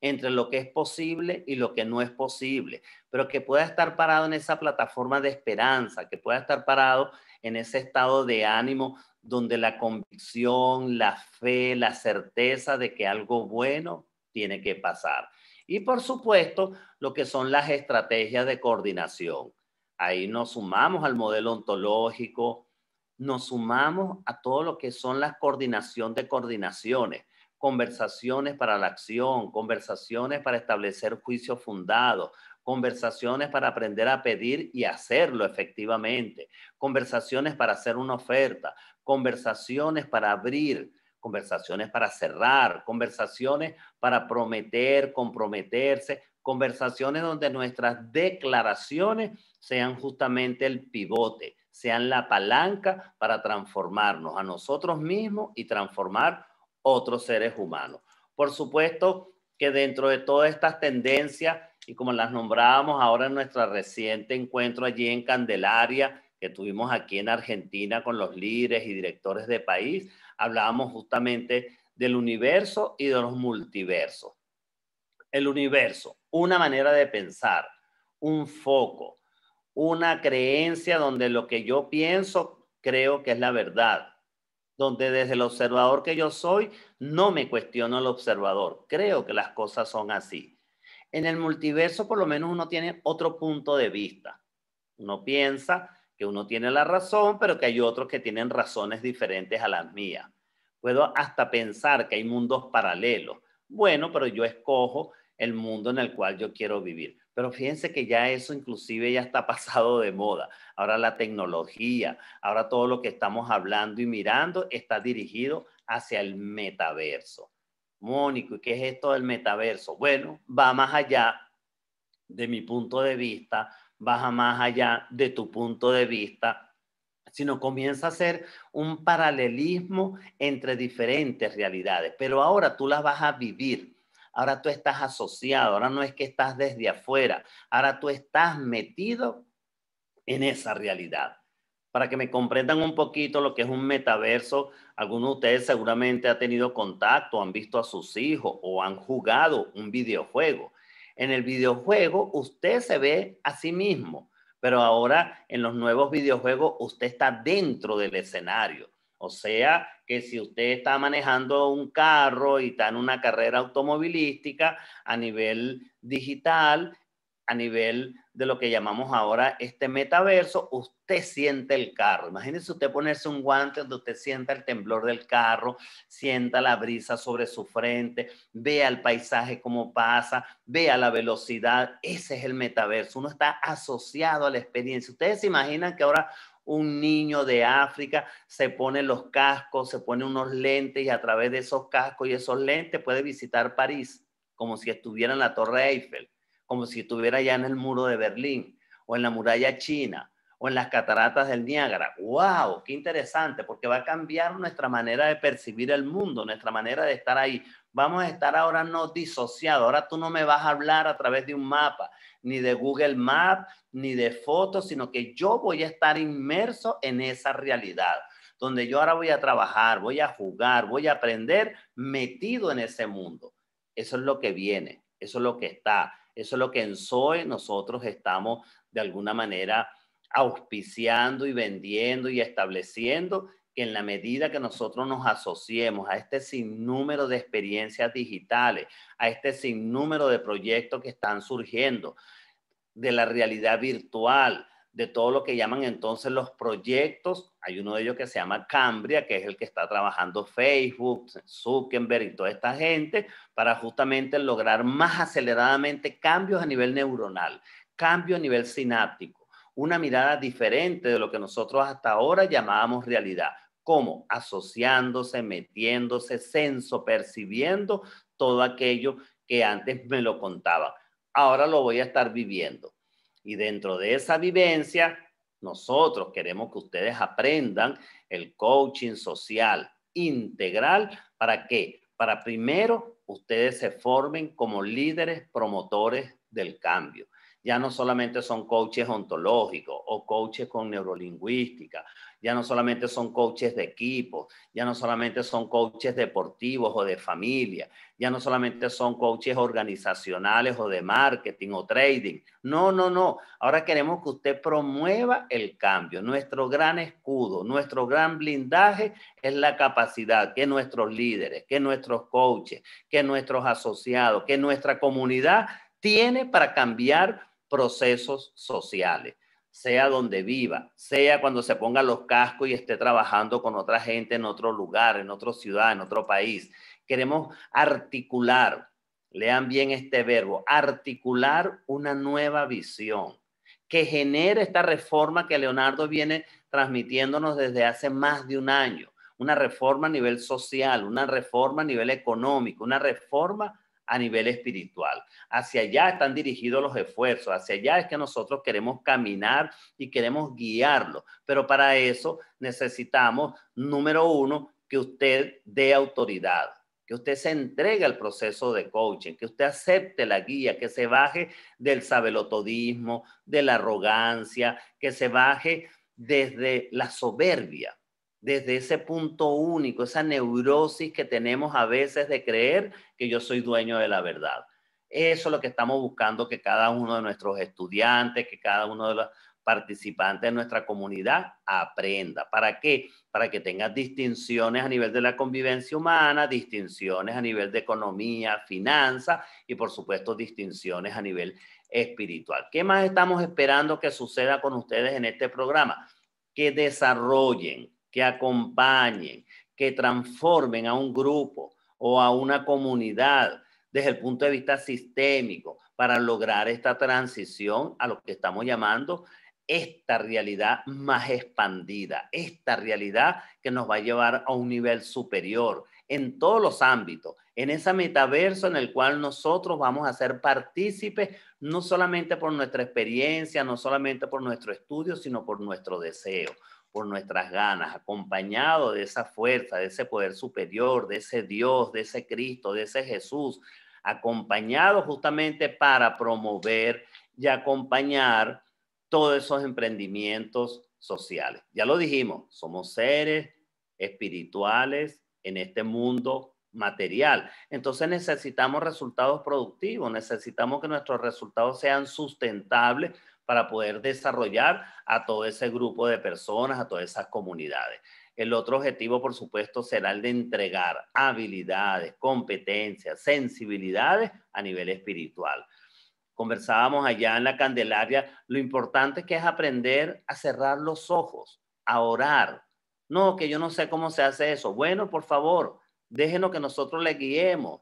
entre lo que es posible y lo que no es posible, pero que pueda estar parado en esa plataforma de esperanza, que pueda estar parado en ese estado de ánimo donde la convicción, la fe, la certeza de que algo bueno tiene que pasar. Y por supuesto, lo que son las estrategias de coordinación. Ahí nos sumamos al modelo ontológico, nos sumamos a todo lo que son las coordinación de coordinaciones conversaciones para la acción, conversaciones para establecer juicio fundado, conversaciones para aprender a pedir y hacerlo efectivamente, conversaciones para hacer una oferta, conversaciones para abrir, conversaciones para cerrar, conversaciones para prometer, comprometerse, conversaciones donde nuestras declaraciones sean justamente el pivote, sean la palanca para transformarnos a nosotros mismos y transformar otros seres humanos. Por supuesto que dentro de todas estas tendencias, y como las nombrábamos ahora en nuestro reciente encuentro allí en Candelaria, que tuvimos aquí en Argentina con los líderes y directores de país, hablábamos justamente del universo y de los multiversos. El universo, una manera de pensar, un foco, una creencia donde lo que yo pienso creo que es la verdad donde desde el observador que yo soy, no me cuestiono el observador. Creo que las cosas son así. En el multiverso por lo menos uno tiene otro punto de vista. Uno piensa que uno tiene la razón, pero que hay otros que tienen razones diferentes a las mías. Puedo hasta pensar que hay mundos paralelos. Bueno, pero yo escojo el mundo en el cual yo quiero vivir. Pero fíjense que ya eso inclusive ya está pasado de moda. Ahora la tecnología, ahora todo lo que estamos hablando y mirando está dirigido hacia el metaverso. Mónico, ¿y qué es esto del metaverso? Bueno, va más allá de mi punto de vista, baja más allá de tu punto de vista, sino comienza a ser un paralelismo entre diferentes realidades, pero ahora tú las vas a vivir ahora tú estás asociado, ahora no es que estás desde afuera, ahora tú estás metido en esa realidad. Para que me comprendan un poquito lo que es un metaverso, algunos de ustedes seguramente ha tenido contacto, han visto a sus hijos o han jugado un videojuego. En el videojuego usted se ve a sí mismo, pero ahora en los nuevos videojuegos usted está dentro del escenario. O sea que si usted está manejando un carro y está en una carrera automovilística a nivel digital, a nivel de lo que llamamos ahora este metaverso, usted siente el carro. Imagínese usted ponerse un guante donde usted sienta el temblor del carro, sienta la brisa sobre su frente, vea el paisaje como pasa, vea la velocidad. Ese es el metaverso. Uno está asociado a la experiencia. Ustedes se imaginan que ahora un niño de África se pone los cascos, se pone unos lentes y a través de esos cascos y esos lentes puede visitar París, como si estuviera en la Torre Eiffel, como si estuviera ya en el muro de Berlín o en la muralla china o en las cataratas del Niágara. ¡Wow! ¡Qué interesante! Porque va a cambiar nuestra manera de percibir el mundo, nuestra manera de estar ahí. Vamos a estar ahora no disociados. Ahora tú no me vas a hablar a través de un mapa, ni de Google Maps, ni de fotos, sino que yo voy a estar inmerso en esa realidad, donde yo ahora voy a trabajar, voy a jugar, voy a aprender metido en ese mundo. Eso es lo que viene, eso es lo que está, eso es lo que en Soy nosotros estamos de alguna manera auspiciando y vendiendo y estableciendo en la medida que nosotros nos asociemos a este sinnúmero de experiencias digitales, a este sinnúmero de proyectos que están surgiendo, de la realidad virtual, de todo lo que llaman entonces los proyectos, hay uno de ellos que se llama Cambria, que es el que está trabajando Facebook, Zuckerberg y toda esta gente, para justamente lograr más aceleradamente cambios a nivel neuronal, cambio a nivel sináptico, una mirada diferente de lo que nosotros hasta ahora llamábamos realidad ¿Cómo? Asociándose, metiéndose, senso, percibiendo todo aquello que antes me lo contaba. Ahora lo voy a estar viviendo. Y dentro de esa vivencia, nosotros queremos que ustedes aprendan el coaching social integral. ¿Para qué? Para primero ustedes se formen como líderes promotores del cambio ya no solamente son coaches ontológicos o coaches con neurolingüística, ya no solamente son coaches de equipo, ya no solamente son coaches deportivos o de familia, ya no solamente son coaches organizacionales o de marketing o trading. No, no, no. Ahora queremos que usted promueva el cambio. Nuestro gran escudo, nuestro gran blindaje es la capacidad que nuestros líderes, que nuestros coaches, que nuestros asociados, que nuestra comunidad tiene para cambiar procesos sociales, sea donde viva, sea cuando se ponga los cascos y esté trabajando con otra gente en otro lugar, en otra ciudad, en otro país. Queremos articular, lean bien este verbo, articular una nueva visión que genere esta reforma que Leonardo viene transmitiéndonos desde hace más de un año, una reforma a nivel social, una reforma a nivel económico, una reforma a nivel espiritual. Hacia allá están dirigidos los esfuerzos, hacia allá es que nosotros queremos caminar y queremos guiarlo. Pero para eso necesitamos, número uno, que usted dé autoridad, que usted se entregue al proceso de coaching, que usted acepte la guía, que se baje del sabelotodismo, de la arrogancia, que se baje desde la soberbia, desde ese punto único, esa neurosis que tenemos a veces de creer que yo soy dueño de la verdad. Eso es lo que estamos buscando que cada uno de nuestros estudiantes, que cada uno de los participantes de nuestra comunidad aprenda. ¿Para qué? Para que tenga distinciones a nivel de la convivencia humana, distinciones a nivel de economía, finanzas y por supuesto distinciones a nivel espiritual. ¿Qué más estamos esperando que suceda con ustedes en este programa? Que desarrollen que acompañen, que transformen a un grupo o a una comunidad desde el punto de vista sistémico para lograr esta transición a lo que estamos llamando esta realidad más expandida, esta realidad que nos va a llevar a un nivel superior en todos los ámbitos, en esa metaverso en el cual nosotros vamos a ser partícipes, no solamente por nuestra experiencia, no solamente por nuestro estudio, sino por nuestro deseo, por nuestras ganas, acompañado de esa fuerza, de ese poder superior, de ese Dios, de ese Cristo, de ese Jesús, acompañado justamente para promover y acompañar todos esos emprendimientos sociales. Ya lo dijimos, somos seres espirituales en este mundo material. Entonces necesitamos resultados productivos, necesitamos que nuestros resultados sean sustentables para poder desarrollar a todo ese grupo de personas, a todas esas comunidades. El otro objetivo, por supuesto, será el de entregar habilidades, competencias, sensibilidades a nivel espiritual. Conversábamos allá en la Candelaria, lo importante que es aprender a cerrar los ojos, a orar. No, que yo no sé cómo se hace eso. Bueno, por favor, déjenos que nosotros les guiemos.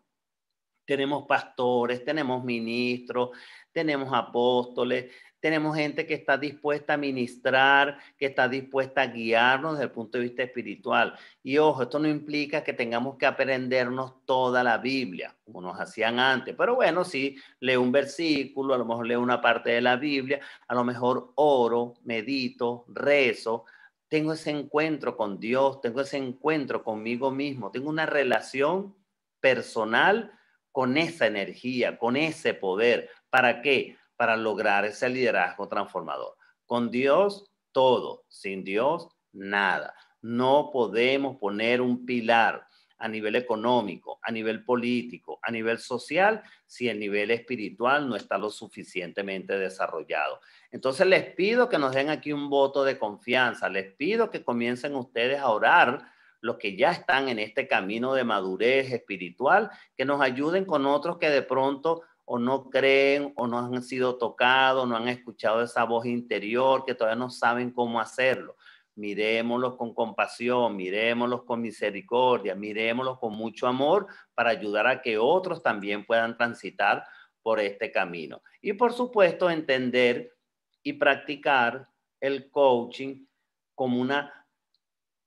Tenemos pastores, tenemos ministros, tenemos apóstoles, tenemos gente que está dispuesta a ministrar, que está dispuesta a guiarnos desde el punto de vista espiritual. Y ojo, esto no implica que tengamos que aprendernos toda la Biblia, como nos hacían antes. Pero bueno, si leo un versículo, a lo mejor leo una parte de la Biblia, a lo mejor oro, medito, rezo. Tengo ese encuentro con Dios, tengo ese encuentro conmigo mismo, tengo una relación personal con esa energía, con ese poder. ¿Para qué? para lograr ese liderazgo transformador. Con Dios, todo, sin Dios, nada. No podemos poner un pilar a nivel económico, a nivel político, a nivel social, si el nivel espiritual no está lo suficientemente desarrollado. Entonces les pido que nos den aquí un voto de confianza, les pido que comiencen ustedes a orar los que ya están en este camino de madurez espiritual, que nos ayuden con otros que de pronto o no creen o no han sido tocados, no han escuchado esa voz interior que todavía no saben cómo hacerlo. Miremoslos con compasión, miremoslos con misericordia, miremoslos con mucho amor para ayudar a que otros también puedan transitar por este camino. Y por supuesto, entender y practicar el coaching como una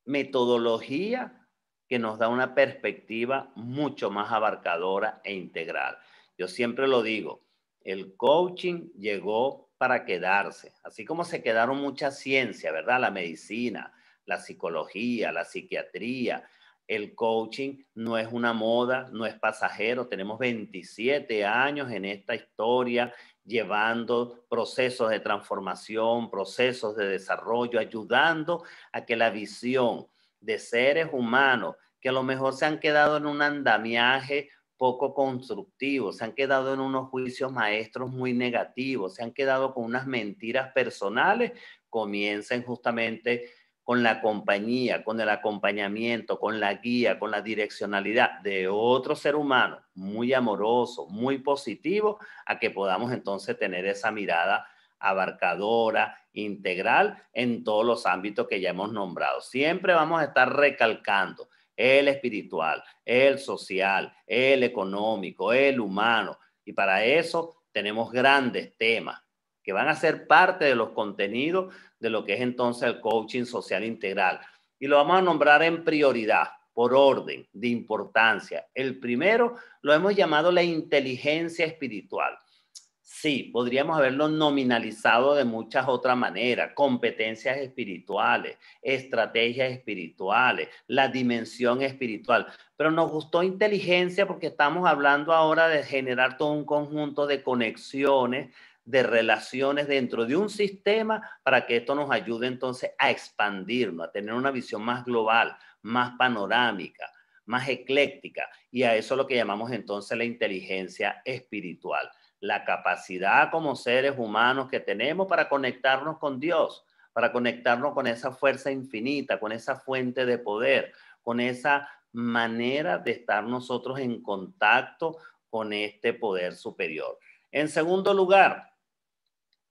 metodología que nos da una perspectiva mucho más abarcadora e integral. Yo siempre lo digo, el coaching llegó para quedarse, así como se quedaron muchas ciencias, ¿verdad? La medicina, la psicología, la psiquiatría. El coaching no es una moda, no es pasajero. Tenemos 27 años en esta historia llevando procesos de transformación, procesos de desarrollo, ayudando a que la visión de seres humanos que a lo mejor se han quedado en un andamiaje poco constructivos, se han quedado en unos juicios maestros muy negativos, se han quedado con unas mentiras personales, comiencen justamente con la compañía, con el acompañamiento, con la guía, con la direccionalidad de otro ser humano muy amoroso, muy positivo, a que podamos entonces tener esa mirada abarcadora, integral en todos los ámbitos que ya hemos nombrado. Siempre vamos a estar recalcando el espiritual, el social, el económico, el humano. Y para eso tenemos grandes temas que van a ser parte de los contenidos de lo que es entonces el coaching social integral. Y lo vamos a nombrar en prioridad, por orden de importancia. El primero lo hemos llamado la inteligencia espiritual. Sí, podríamos haberlo nominalizado de muchas otras maneras, competencias espirituales, estrategias espirituales, la dimensión espiritual. Pero nos gustó inteligencia porque estamos hablando ahora de generar todo un conjunto de conexiones, de relaciones dentro de un sistema para que esto nos ayude entonces a expandirnos, a tener una visión más global, más panorámica, más ecléctica. Y a eso lo que llamamos entonces la inteligencia espiritual la capacidad como seres humanos que tenemos para conectarnos con Dios, para conectarnos con esa fuerza infinita, con esa fuente de poder, con esa manera de estar nosotros en contacto con este poder superior. En segundo lugar,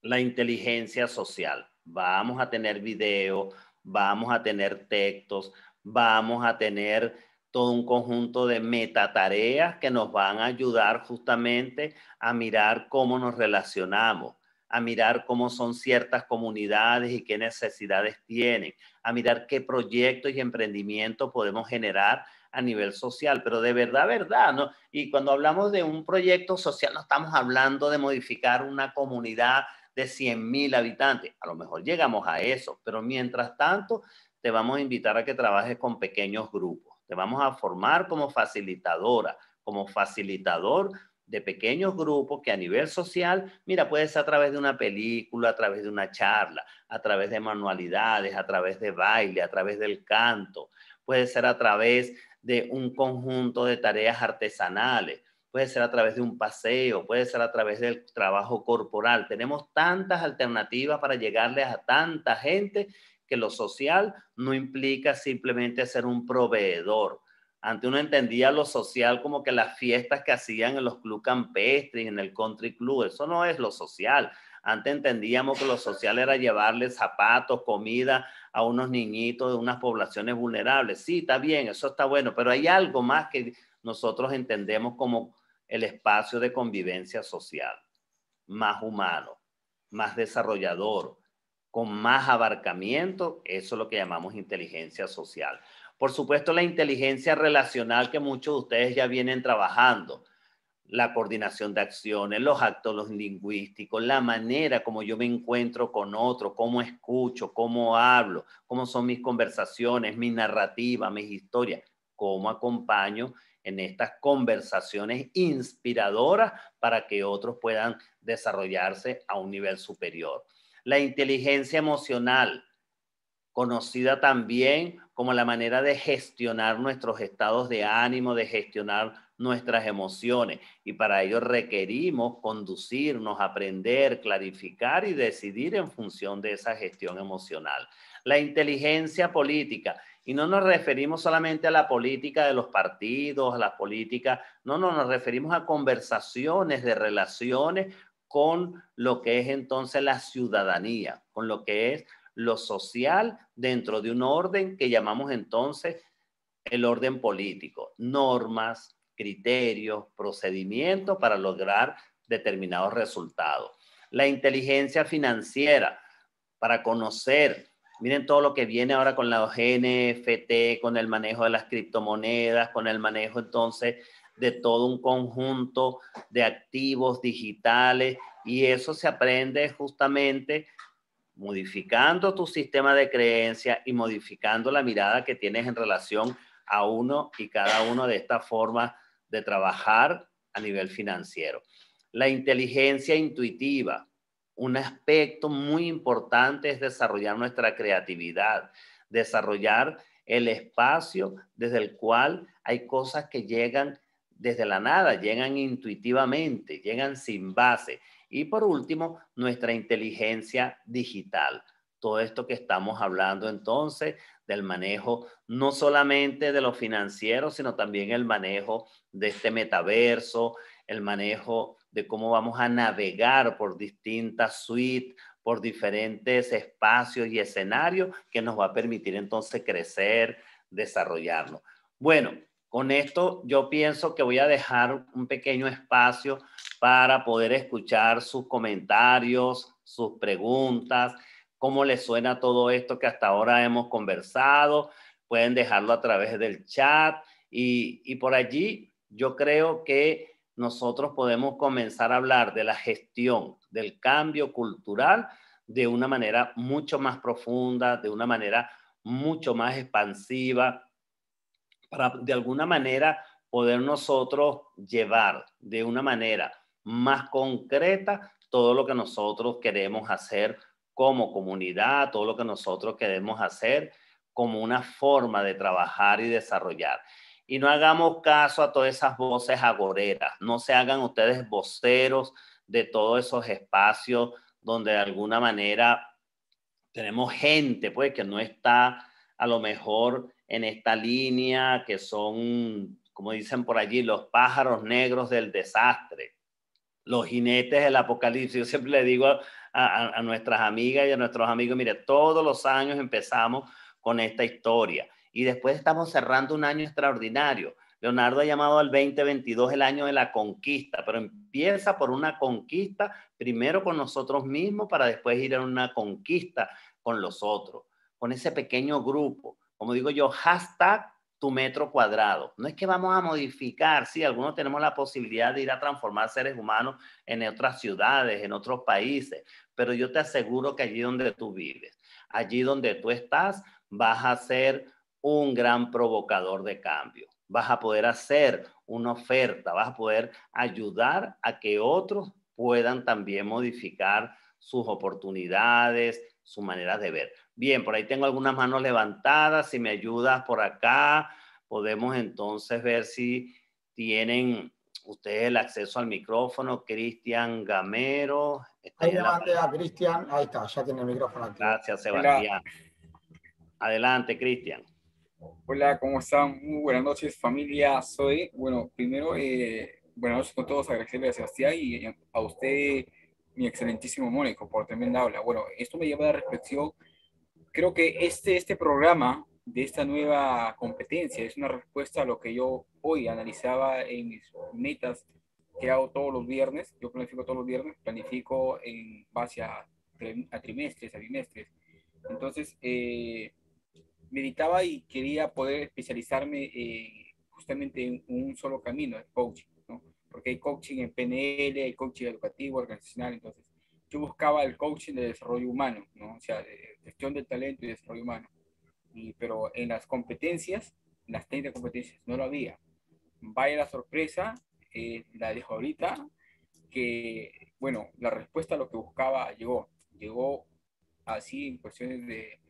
la inteligencia social. Vamos a tener video, vamos a tener textos, vamos a tener todo un conjunto de metatareas que nos van a ayudar justamente a mirar cómo nos relacionamos, a mirar cómo son ciertas comunidades y qué necesidades tienen, a mirar qué proyectos y emprendimientos podemos generar a nivel social, pero de verdad, verdad, ¿no? Y cuando hablamos de un proyecto social, no estamos hablando de modificar una comunidad de 100.000 mil habitantes. A lo mejor llegamos a eso, pero mientras tanto, te vamos a invitar a que trabajes con pequeños grupos te vamos a formar como facilitadora, como facilitador de pequeños grupos que a nivel social, mira, puede ser a través de una película, a través de una charla, a través de manualidades, a través de baile, a través del canto, puede ser a través de un conjunto de tareas artesanales, puede ser a través de un paseo, puede ser a través del trabajo corporal. Tenemos tantas alternativas para llegarles a tanta gente que lo social no implica simplemente ser un proveedor. Antes uno entendía lo social como que las fiestas que hacían en los clubes campestres, en el country club, eso no es lo social. Antes entendíamos que lo social era llevarle zapatos, comida a unos niñitos de unas poblaciones vulnerables. Sí, está bien, eso está bueno, pero hay algo más que nosotros entendemos como el espacio de convivencia social, más humano, más desarrollador, con más abarcamiento, eso es lo que llamamos inteligencia social. Por supuesto, la inteligencia relacional que muchos de ustedes ya vienen trabajando, la coordinación de acciones, los actos los lingüísticos, la manera como yo me encuentro con otro, cómo escucho, cómo hablo, cómo son mis conversaciones, mi narrativa, mis historias, cómo acompaño en estas conversaciones inspiradoras para que otros puedan desarrollarse a un nivel superior la inteligencia emocional, conocida también como la manera de gestionar nuestros estados de ánimo, de gestionar nuestras emociones. Y para ello requerimos conducirnos, aprender, clarificar y decidir en función de esa gestión emocional. La inteligencia política. Y no nos referimos solamente a la política de los partidos, a la política, no, no, nos referimos a conversaciones de relaciones con lo que es entonces la ciudadanía, con lo que es lo social dentro de un orden que llamamos entonces el orden político, normas, criterios, procedimientos para lograr determinados resultados. La inteligencia financiera para conocer, miren todo lo que viene ahora con la NFT, con el manejo de las criptomonedas, con el manejo entonces de todo un conjunto de activos digitales y eso se aprende justamente modificando tu sistema de creencia y modificando la mirada que tienes en relación a uno y cada uno de estas formas de trabajar a nivel financiero. La inteligencia intuitiva, un aspecto muy importante es desarrollar nuestra creatividad, desarrollar el espacio desde el cual hay cosas que llegan desde la nada, llegan intuitivamente, llegan sin base. Y por último, nuestra inteligencia digital. Todo esto que estamos hablando entonces del manejo no solamente de lo financiero, sino también el manejo de este metaverso, el manejo de cómo vamos a navegar por distintas suites, por diferentes espacios y escenarios que nos va a permitir entonces crecer, desarrollarnos. Bueno, con esto yo pienso que voy a dejar un pequeño espacio para poder escuchar sus comentarios, sus preguntas, cómo les suena todo esto que hasta ahora hemos conversado. Pueden dejarlo a través del chat y, y por allí yo creo que nosotros podemos comenzar a hablar de la gestión del cambio cultural de una manera mucho más profunda, de una manera mucho más expansiva, para de alguna manera poder nosotros llevar de una manera más concreta todo lo que nosotros queremos hacer como comunidad, todo lo que nosotros queremos hacer como una forma de trabajar y desarrollar. Y no hagamos caso a todas esas voces agoreras, no se hagan ustedes voceros de todos esos espacios donde de alguna manera tenemos gente pues que no está a lo mejor en esta línea que son, como dicen por allí, los pájaros negros del desastre, los jinetes del apocalipsis. Yo siempre le digo a, nuestras amigas y a nuestros amigos, mire, todos los años empezamos con esta historia y después estamos cerrando un año extraordinario. Leonardo ha llamado al 2022 el año de la conquista, pero empieza por una conquista primero con nosotros mismos para después ir a una conquista con los otros, con ese pequeño grupo como digo yo, hashtag tu metro cuadrado. No es que vamos a modificar, sí, algunos tenemos la posibilidad de ir a transformar seres humanos en otras ciudades, en otros países, pero yo te aseguro que allí donde tú vives, allí donde tú estás, vas a ser un gran provocador de cambio. Vas a poder hacer una oferta, vas a poder ayudar a que otros puedan también modificar sus oportunidades, su manera de ver. Bien, por ahí tengo algunas manos levantadas. Si me ayudas por acá, podemos entonces ver si tienen ustedes el acceso al micrófono. Cristian Gamero. Ahí Cristian. está, ya tiene el micrófono Gracias, Sebastián. Adelante, Cristian. Hola, ¿cómo están? Muy buenas noches, familia. Soy, bueno, primero, eh, buenas noches con todos. Agradecerle a Sebastián y a usted, mi excelentísimo Mónico, por tremenda habla. Bueno, esto me lleva a la reflexión creo que este, este programa de esta nueva competencia es una respuesta a lo que yo hoy analizaba en mis metas que hago todos los viernes. Yo planifico todos los viernes, planifico en base a, trimestres, a bimestres. Entonces, eh, meditaba y quería poder especializarme eh, justamente en un solo camino, el coaching, ¿no? Porque hay coaching en PNL, hay coaching educativo, organizacional, entonces yo buscaba el coaching de desarrollo humano, ¿no? O sea, de talento y desarrollo humano. Y, pero en las competencias, las 30 competencias, no lo había. Vaya la sorpresa, eh, la dejo ahorita, que, bueno, la respuesta a lo que buscaba llegó. Llegó así en cuestiones de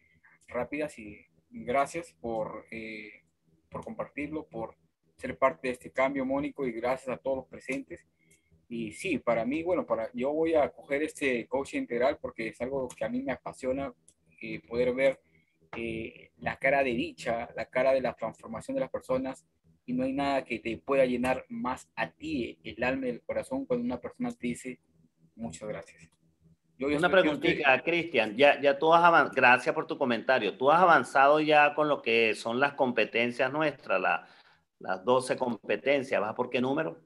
rápidas y gracias por, eh, por compartirlo, por ser parte de este cambio, Mónico, y gracias a todos los presentes. Y sí, para mí, bueno, para, yo voy a coger este coaching integral porque es algo que a mí me apasiona poder ver eh, la cara de dicha, la cara de la transformación de las personas, y no hay nada que te pueda llenar más a ti el alma y el corazón cuando una persona te dice muchas gracias. Yo una preguntita, Cristian, ya, ya tú has gracias por tu comentario, tú has avanzado ya con lo que son las competencias nuestras, las 12 competencias, ¿vas por qué número?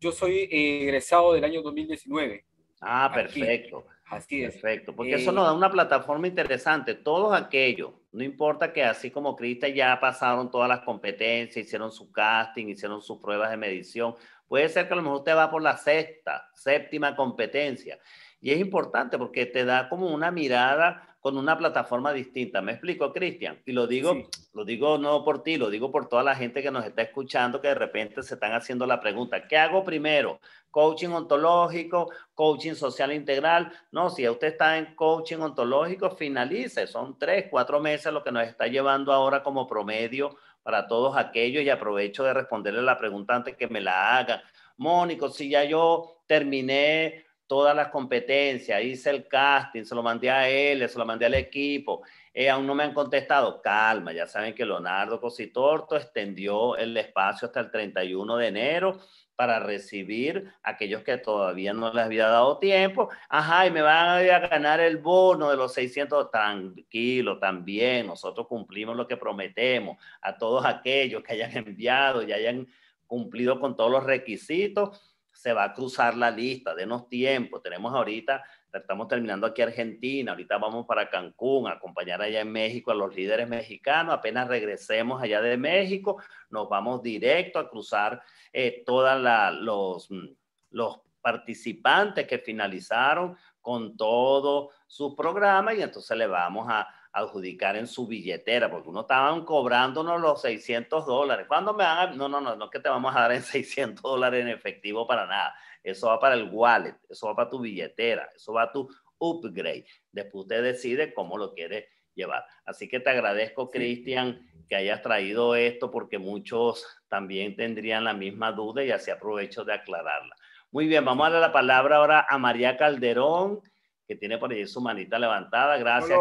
Yo soy egresado del año 2019. Ah, perfecto. Así es. Perfecto, porque eso nos eh, da una plataforma interesante. Todos aquellos, no importa que así como Crista ya pasaron todas las competencias, hicieron su casting, hicieron sus pruebas de medición, puede ser que a lo mejor te va por la sexta, séptima competencia. Y es importante porque te da como una mirada con una plataforma distinta. ¿Me explico, Cristian? Y lo digo, lo digo no por ti, lo digo por toda la gente que nos está escuchando que de repente se están haciendo la pregunta, ¿qué hago primero? ¿Coaching ontológico? ¿Coaching social integral? No, si usted está en coaching ontológico, finalice. Son tres, cuatro meses lo que nos está llevando ahora como promedio para todos aquellos y aprovecho de responderle la pregunta antes que me la haga. Mónico, si ya yo terminé todas las competencias, hice el casting, se lo mandé a él, se lo mandé al equipo, eh, aún no me han contestado. Calma, ya saben que Leonardo Cositorto extendió el espacio hasta el 31 de enero para recibir a aquellos que todavía no les había dado tiempo. Ajá, y me van a, a ganar el bono de los 600. Tranquilo, también nosotros cumplimos lo que prometemos a todos aquellos que hayan enviado y hayan cumplido con todos los requisitos se va a cruzar la lista, denos tiempo. Tenemos ahorita, estamos terminando aquí Argentina, ahorita vamos para Cancún, a acompañar allá en México a los líderes mexicanos. Apenas regresemos allá de México, nos vamos directo a cruzar eh, todos los, mm, los participantes que finalizaron con todo su programa y entonces le vamos a adjudicar en su billetera, porque uno estaban cobrándonos los 600 dólares. ¿Cuándo me van a.? No, no, no, no que te vamos a dar en 600 dólares en efectivo para nada. Eso va para el wallet, eso va para tu billetera, eso va a tu upgrade. Después usted decide cómo lo quiere llevar. Así que te agradezco, Cristian, que hayas traído esto, porque muchos también tendrían la misma duda y así aprovecho de aclararla. Muy bien, vamos a dar la palabra ahora a María Calderón que tiene por ahí su manita levantada. Gracias,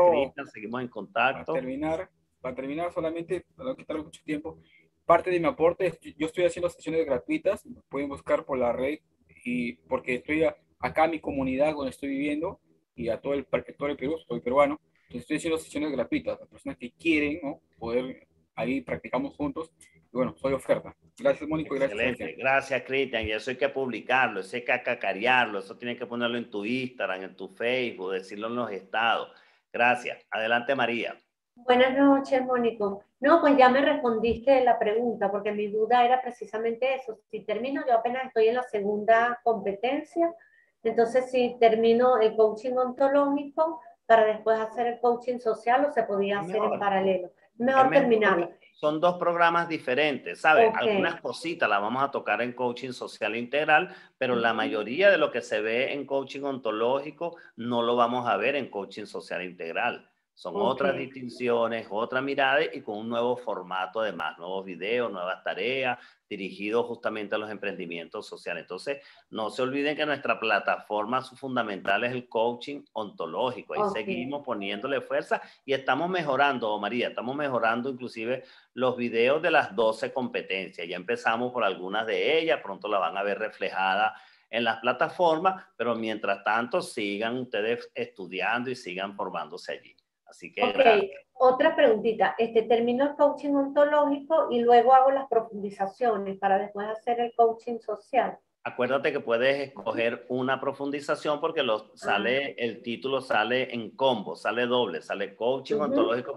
Seguimos en contacto. Para terminar, para terminar solamente, para no quitarle mucho tiempo, parte de mi aporte yo estoy haciendo sesiones gratuitas, pueden buscar por la red y porque estoy acá en mi comunidad donde estoy viviendo y a todo el, todo el Perú, soy peruano, entonces estoy haciendo sesiones gratuitas, las personas que quieren poder, ahí practicamos juntos bueno, soy oferta. Gracias, Mónico. Excelente. Gracias, Cristian. Y eso hay que publicarlo, eso hay que cacarearlo, eso tienes que ponerlo en tu Instagram, en tu Facebook, decirlo en los estados. Gracias. Adelante, María. Buenas noches, Mónico. No, pues ya me respondiste la pregunta, porque mi duda era precisamente eso. Si termino, yo apenas estoy en la segunda competencia, entonces si termino el coaching ontológico para después hacer el coaching social o se podía hacer en paralelo. Mejor terminarlo son dos programas diferentes, ¿sabes? Algunas cositas las vamos a tocar en coaching social integral, pero la mayoría de lo que se ve en coaching ontológico no lo vamos a ver en coaching social integral. Son otras distinciones, otras miradas y con un nuevo formato además, nuevos videos, nuevas tareas dirigidos justamente a los emprendimientos sociales. Entonces, no se olviden que nuestra plataforma fundamental es el coaching ontológico. Ahí seguimos poniéndole fuerza y estamos mejorando, oh, María, estamos mejorando inclusive los videos de las 12 competencias. Ya empezamos por algunas de ellas, pronto la van a ver reflejada en las plataformas, pero mientras tanto sigan ustedes estudiando y sigan formándose allí. Así que. Otra preguntita. Este, termino el coaching ontológico y luego hago las profundizaciones para después hacer el coaching social. Acuérdate que puedes escoger una profundización porque lo, ah. sale, el título sale en combo, sale doble, sale coaching ontológico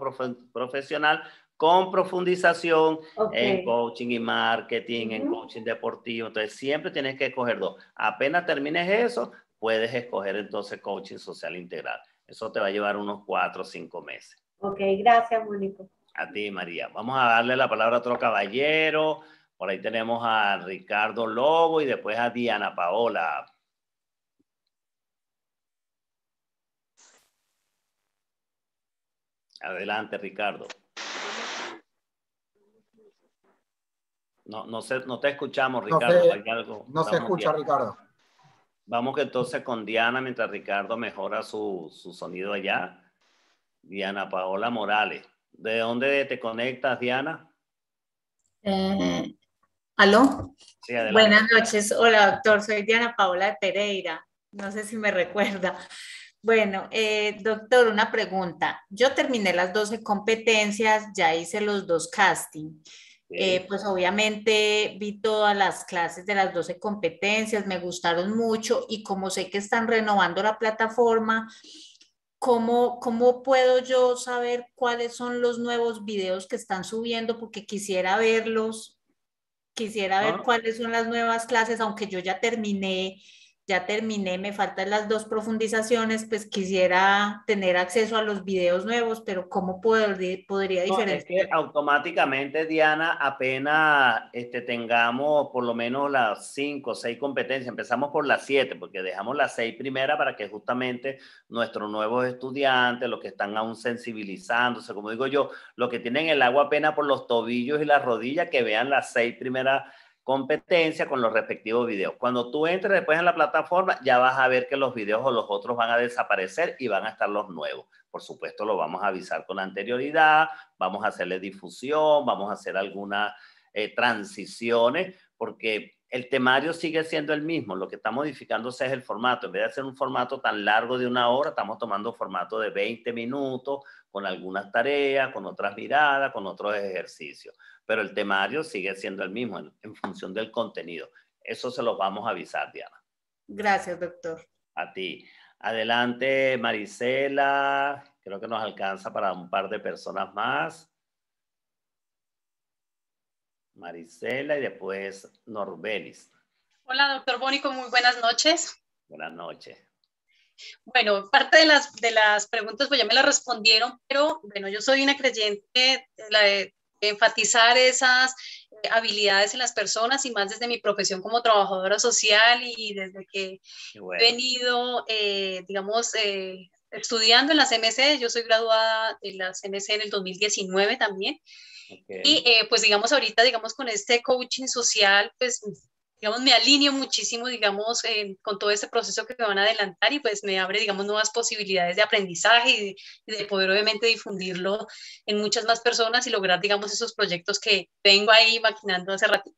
profesional con profundización en coaching y marketing, en coaching deportivo. Entonces siempre tienes que escoger dos. Apenas termines eso, puedes escoger entonces coaching social integral. Eso te va a llevar unos cuatro o cinco meses. Ok, gracias, Mónico. A ti, María. Vamos a darle la palabra a otro caballero. Por ahí tenemos a Ricardo Lobo y después a Diana Paola. Adelante, Ricardo. No, no, no te escuchamos, Ricardo. no se escucha, Ricardo. Vamos que entonces con Diana, mientras Ricardo mejora su, sonido allá. Diana Paola Morales. ¿De dónde te conectas, Diana? Eh, ¿Aló? Buenas noches. Hola, doctor. Soy Diana Paola Pereira. No sé si me recuerda. Bueno, eh, doctor, una pregunta. Yo terminé las 12 competencias, ya hice los dos castings. Eh, pues obviamente vi todas las clases de las 12 competencias, me gustaron mucho y como sé que están renovando la plataforma, ¿cómo, cómo puedo yo saber cuáles son los nuevos videos que están subiendo? Porque quisiera verlos, quisiera ver ah. cuáles son las nuevas clases, aunque yo ya terminé ya terminé, me faltan las dos profundizaciones, pues quisiera tener acceso a los videos nuevos, pero ¿cómo podría, podría diferenciar? es que automáticamente, Diana, apenas este, tengamos por lo menos las cinco o seis competencias, empezamos por las siete, porque dejamos las seis primeras para que justamente nuestros nuevos estudiantes, los que están aún sensibilizándose, como digo yo, los que tienen el agua apenas por los tobillos y las rodillas, que vean las seis primeras competencia con los respectivos videos. Cuando tú entres después en la plataforma, ya vas a ver que los videos o los otros van a desaparecer y van a estar los nuevos. Por supuesto, lo vamos a avisar con anterioridad, vamos a hacerle difusión, vamos a hacer algunas eh, transiciones, porque el temario sigue siendo el mismo. Lo que está modificándose es el formato. En vez de hacer un formato tan largo de una hora, estamos tomando formato de 20 minutos, con algunas tareas, con otras miradas, con otros ejercicios pero el temario sigue siendo el mismo en, función del contenido. Eso se los vamos a avisar, Diana. Gracias, doctor. A ti. Adelante, Marisela. Creo que nos alcanza para un par de personas más. Marisela y después Norbelis. Hola, doctor Bónico, muy buenas noches. Buenas noches. Bueno, parte de las, preguntas, pues ya me las respondieron, pero bueno, yo soy una creyente la enfatizar esas eh, habilidades en las personas y más desde mi profesión como trabajadora social y desde que he venido, eh, digamos, eh, estudiando en las CMC, yo soy graduada de las CMC en el 2019 también. Y pues digamos ahorita, digamos con este coaching social, pues digamos, me alineo muchísimo, digamos, con todo este proceso que me van a adelantar y pues me abre, digamos, nuevas posibilidades de aprendizaje y, de poder obviamente difundirlo en muchas más personas y lograr, digamos, esos proyectos que vengo ahí maquinando hace ratito.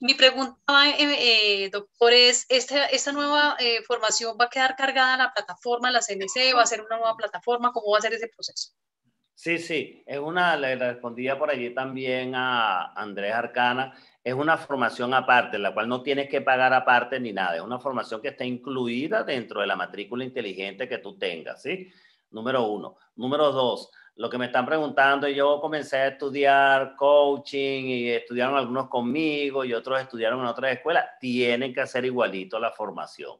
Mi pregunta, eh, eh, doctor, es, ¿esta, nueva eh, formación va a quedar cargada en la plataforma, la CNC? ¿Va a ser una nueva plataforma? ¿Cómo va a ser ese proceso? Sí, sí, es una, le respondía por allí también a Andrés Arcana, es una formación aparte, la cual no tienes que pagar aparte ni nada, es una formación que está incluida dentro de la matrícula inteligente que tú tengas, ¿sí? Número uno. Número dos, lo que me están preguntando, yo comencé a estudiar coaching y estudiaron algunos conmigo y otros estudiaron en otra escuela. tienen que hacer igualito la formación,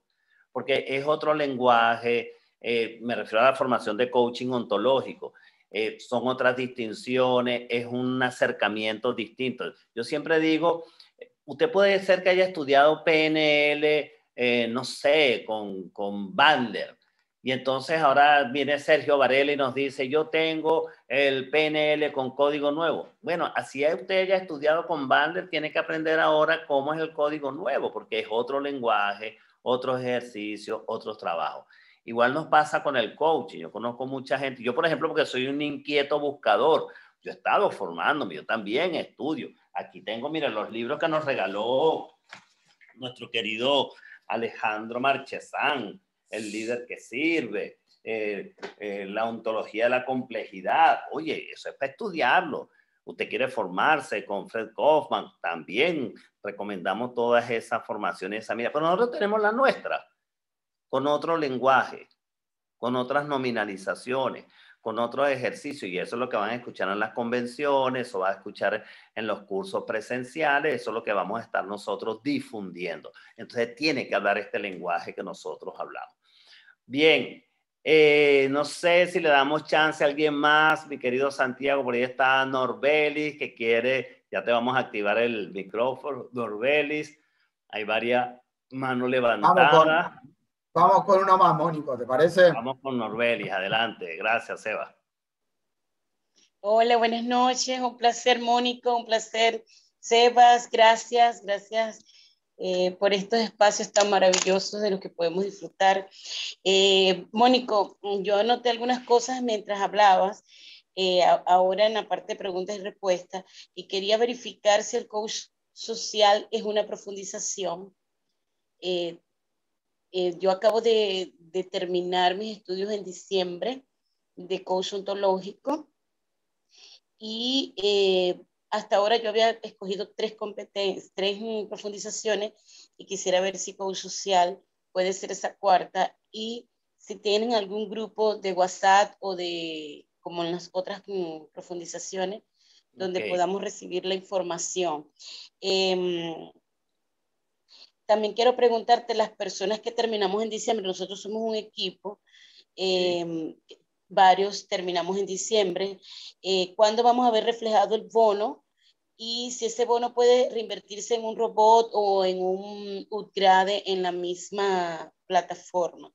porque es otro lenguaje, eh, me refiero a la formación de coaching ontológico eh, son otras distinciones, es un acercamiento distinto. Yo siempre digo, usted puede ser que haya estudiado PNL, eh, no sé, con, con Bandler, y entonces ahora viene Sergio Varela y nos dice, yo tengo el PNL con código nuevo. Bueno, así usted haya estudiado con Bander, tiene que aprender ahora cómo es el código nuevo, porque es otro lenguaje, otros ejercicios, otros trabajos. Igual nos pasa con el coaching. Yo conozco mucha gente. Yo, por ejemplo, porque soy un inquieto buscador, yo he estado formándome, yo también estudio. Aquí tengo, mira los libros que nos regaló nuestro querido Alejandro Marchesán, el líder que sirve, eh, eh, la ontología de la complejidad. Oye, eso es para estudiarlo. Usted quiere formarse con Fred Kaufman, también recomendamos todas esas formaciones, esa mira, pero nosotros tenemos la nuestra con otro lenguaje, con otras nominalizaciones, con otro ejercicio. Y eso es lo que van a escuchar en las convenciones o va a escuchar en los cursos presenciales. Eso es lo que vamos a estar nosotros difundiendo. Entonces tiene que hablar este lenguaje que nosotros hablamos. Bien, eh, no sé si le damos chance a alguien más, mi querido Santiago, por ahí está Norbelis, que quiere, ya te vamos a activar el micrófono, Norbelis, hay varias manos levantadas. Vamos con una más, Mónico, ¿te parece? Vamos con Norbelis, adelante. Gracias, Seba. Hola, buenas noches. Un placer, Mónico, un placer, Sebas. Gracias, gracias eh, por estos espacios tan maravillosos de los que podemos disfrutar. Eh, Mónico, yo anoté algunas cosas mientras hablabas. Eh, ahora en la parte de preguntas y respuestas, y quería verificar si el coach social es una profundización eh, eh, yo acabo de, terminar mis estudios en diciembre de consultológico ontológico y eh, hasta ahora yo había escogido tres competencias, tres mm, profundizaciones y quisiera ver si coach social puede ser esa cuarta y si tienen algún grupo de WhatsApp o de como en las otras mm, profundizaciones donde podamos recibir la información. Em, también quiero preguntarte, las personas que terminamos en diciembre, nosotros somos un equipo, em, varios terminamos en diciembre, eh, ¿cuándo vamos a ver reflejado el bono? Y si ese bono puede reinvertirse en un robot o en un upgrade en la misma plataforma.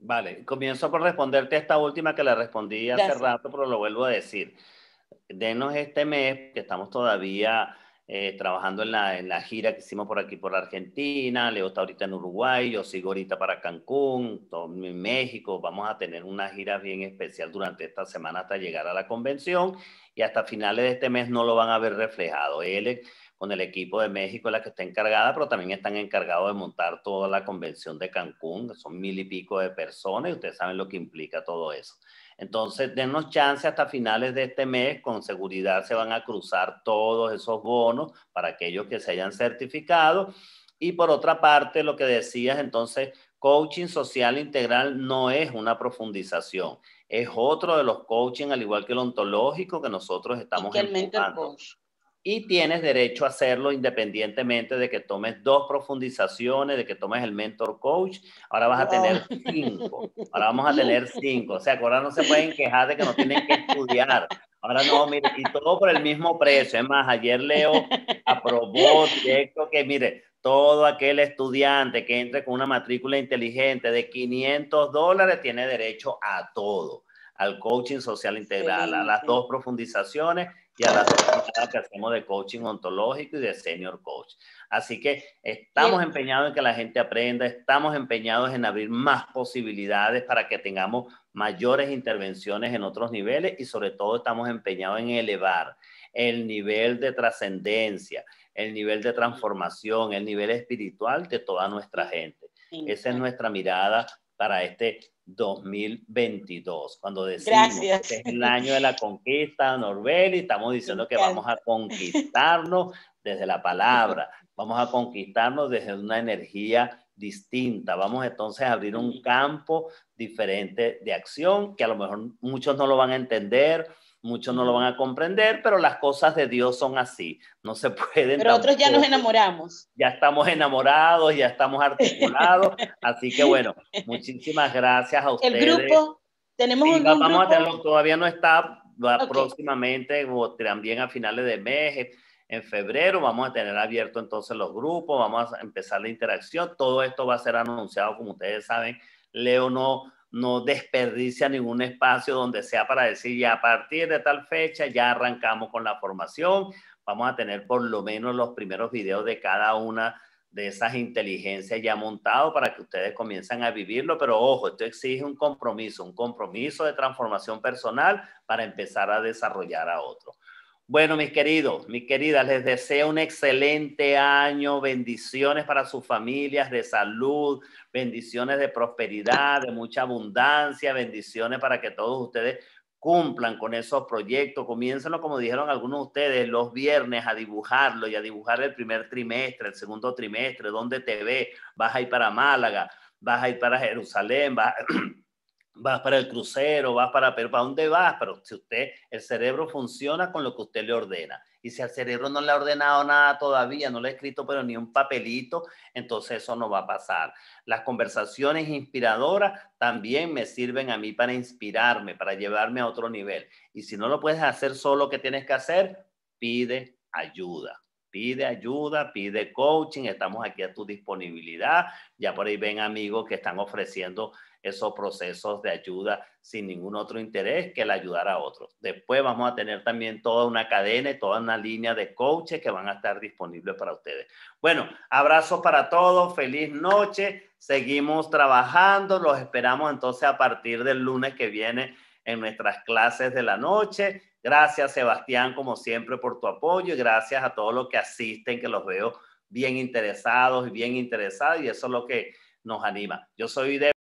Vale, comienzo por responderte a esta última que la respondí hace rato, pero lo vuelvo a decir. Denos este mes, que estamos todavía eh, trabajando en la, gira que hicimos por aquí, por la Argentina, Leo está ahorita en Uruguay, yo sigo ahorita para Cancún, en México, vamos a tener una gira bien especial durante esta semana hasta llegar a la convención y hasta finales de este mes no lo van a ver reflejado. Él con el equipo de México es la que está encargada, pero también están encargados de montar toda la convención de Cancún, son mil y pico de personas y ustedes saben lo que implica todo eso. Entonces, denos chance hasta finales de este mes, con seguridad se van a cruzar todos esos bonos para aquellos que se hayan certificado. Y por otra parte, lo que decías entonces, coaching social integral no es una profundización, es otro de los coaching, al igual que el ontológico que nosotros estamos y y tienes derecho a hacerlo independientemente de que tomes dos profundizaciones, de que tomes el mentor coach. Ahora vas a tener cinco. Ahora vamos a tener cinco. O sea, ahora no se pueden quejar de que no tienen que estudiar. Ahora no, mire, y todo por el mismo precio. Es más, ayer Leo aprobó directo que, mire, todo aquel estudiante que entre con una matrícula inteligente de 500 dólares tiene derecho a todo, al coaching social integral, a las dos profundizaciones y a la semana que hacemos de coaching ontológico y de senior coach. Así que estamos empeñados en que la gente aprenda, estamos empeñados en abrir más posibilidades para que tengamos mayores intervenciones en otros niveles y sobre todo estamos empeñados en elevar el nivel de trascendencia, el nivel de transformación, el nivel espiritual de toda nuestra gente. Esa es nuestra mirada para este 2022. Cuando decimos que es el año de la conquista, y estamos diciendo que vamos a conquistarnos desde la palabra, vamos a conquistarnos desde una energía distinta, vamos entonces a abrir un campo diferente de acción que a lo mejor muchos no lo van a entender, Muchos no lo van a comprender, pero las cosas de Dios son así. No se pueden. Pero otros ya nos enamoramos. Ya estamos enamorados, ya estamos articulados. así que bueno, muchísimas gracias a ustedes. El grupo, tenemos un Vamos grupo? a tenerlo, todavía no está, próximamente también a finales de mes. En febrero vamos a tener abierto entonces los grupos, vamos a empezar la interacción. Todo esto va a ser anunciado, como ustedes saben. Leo no no desperdicia ningún espacio donde sea para decir ya a partir de tal fecha ya arrancamos con la formación, vamos a tener por lo menos los primeros videos de cada una de esas inteligencias ya montado para que ustedes comiencen a vivirlo, pero ojo, esto exige un compromiso, un compromiso de transformación personal para empezar a desarrollar a otro. Bueno, mis queridos, mis queridas, les deseo un excelente año, bendiciones para sus familias, de salud, bendiciones de prosperidad, de mucha abundancia, bendiciones para que todos ustedes cumplan con esos proyectos, comiéncenlo como dijeron algunos de ustedes, los viernes a dibujarlo y a dibujar el primer trimestre, el segundo trimestre, dónde te ve, vas a ir para Málaga, vas a ir para Jerusalén, vas a... vas para el crucero, vas para, ¿para dónde vas? Pero si usted, el cerebro funciona con lo que usted le ordena. Y si al cerebro no le ha ordenado nada todavía, no le ha escrito pero ni un papelito, entonces eso no va a pasar. Las conversaciones inspiradoras también me sirven a mí para inspirarme, para llevarme a otro nivel. Y si no lo puedes hacer solo, ¿qué tienes que hacer? Pide ayuda pide ayuda, pide coaching, estamos aquí a tu disponibilidad. Ya por ahí ven amigos que están ofreciendo esos procesos de ayuda sin ningún otro interés que el ayudar a otros. Después vamos a tener también toda una cadena y toda una línea de coaches que van a estar disponibles para ustedes. Bueno, abrazos para todos, feliz noche, seguimos trabajando, los esperamos entonces a partir del lunes que viene en nuestras clases de la noche. Gracias Sebastián, como siempre, por tu apoyo y gracias a todos los que asisten, que los veo bien interesados y bien interesados y eso es lo que nos anima. Yo soy de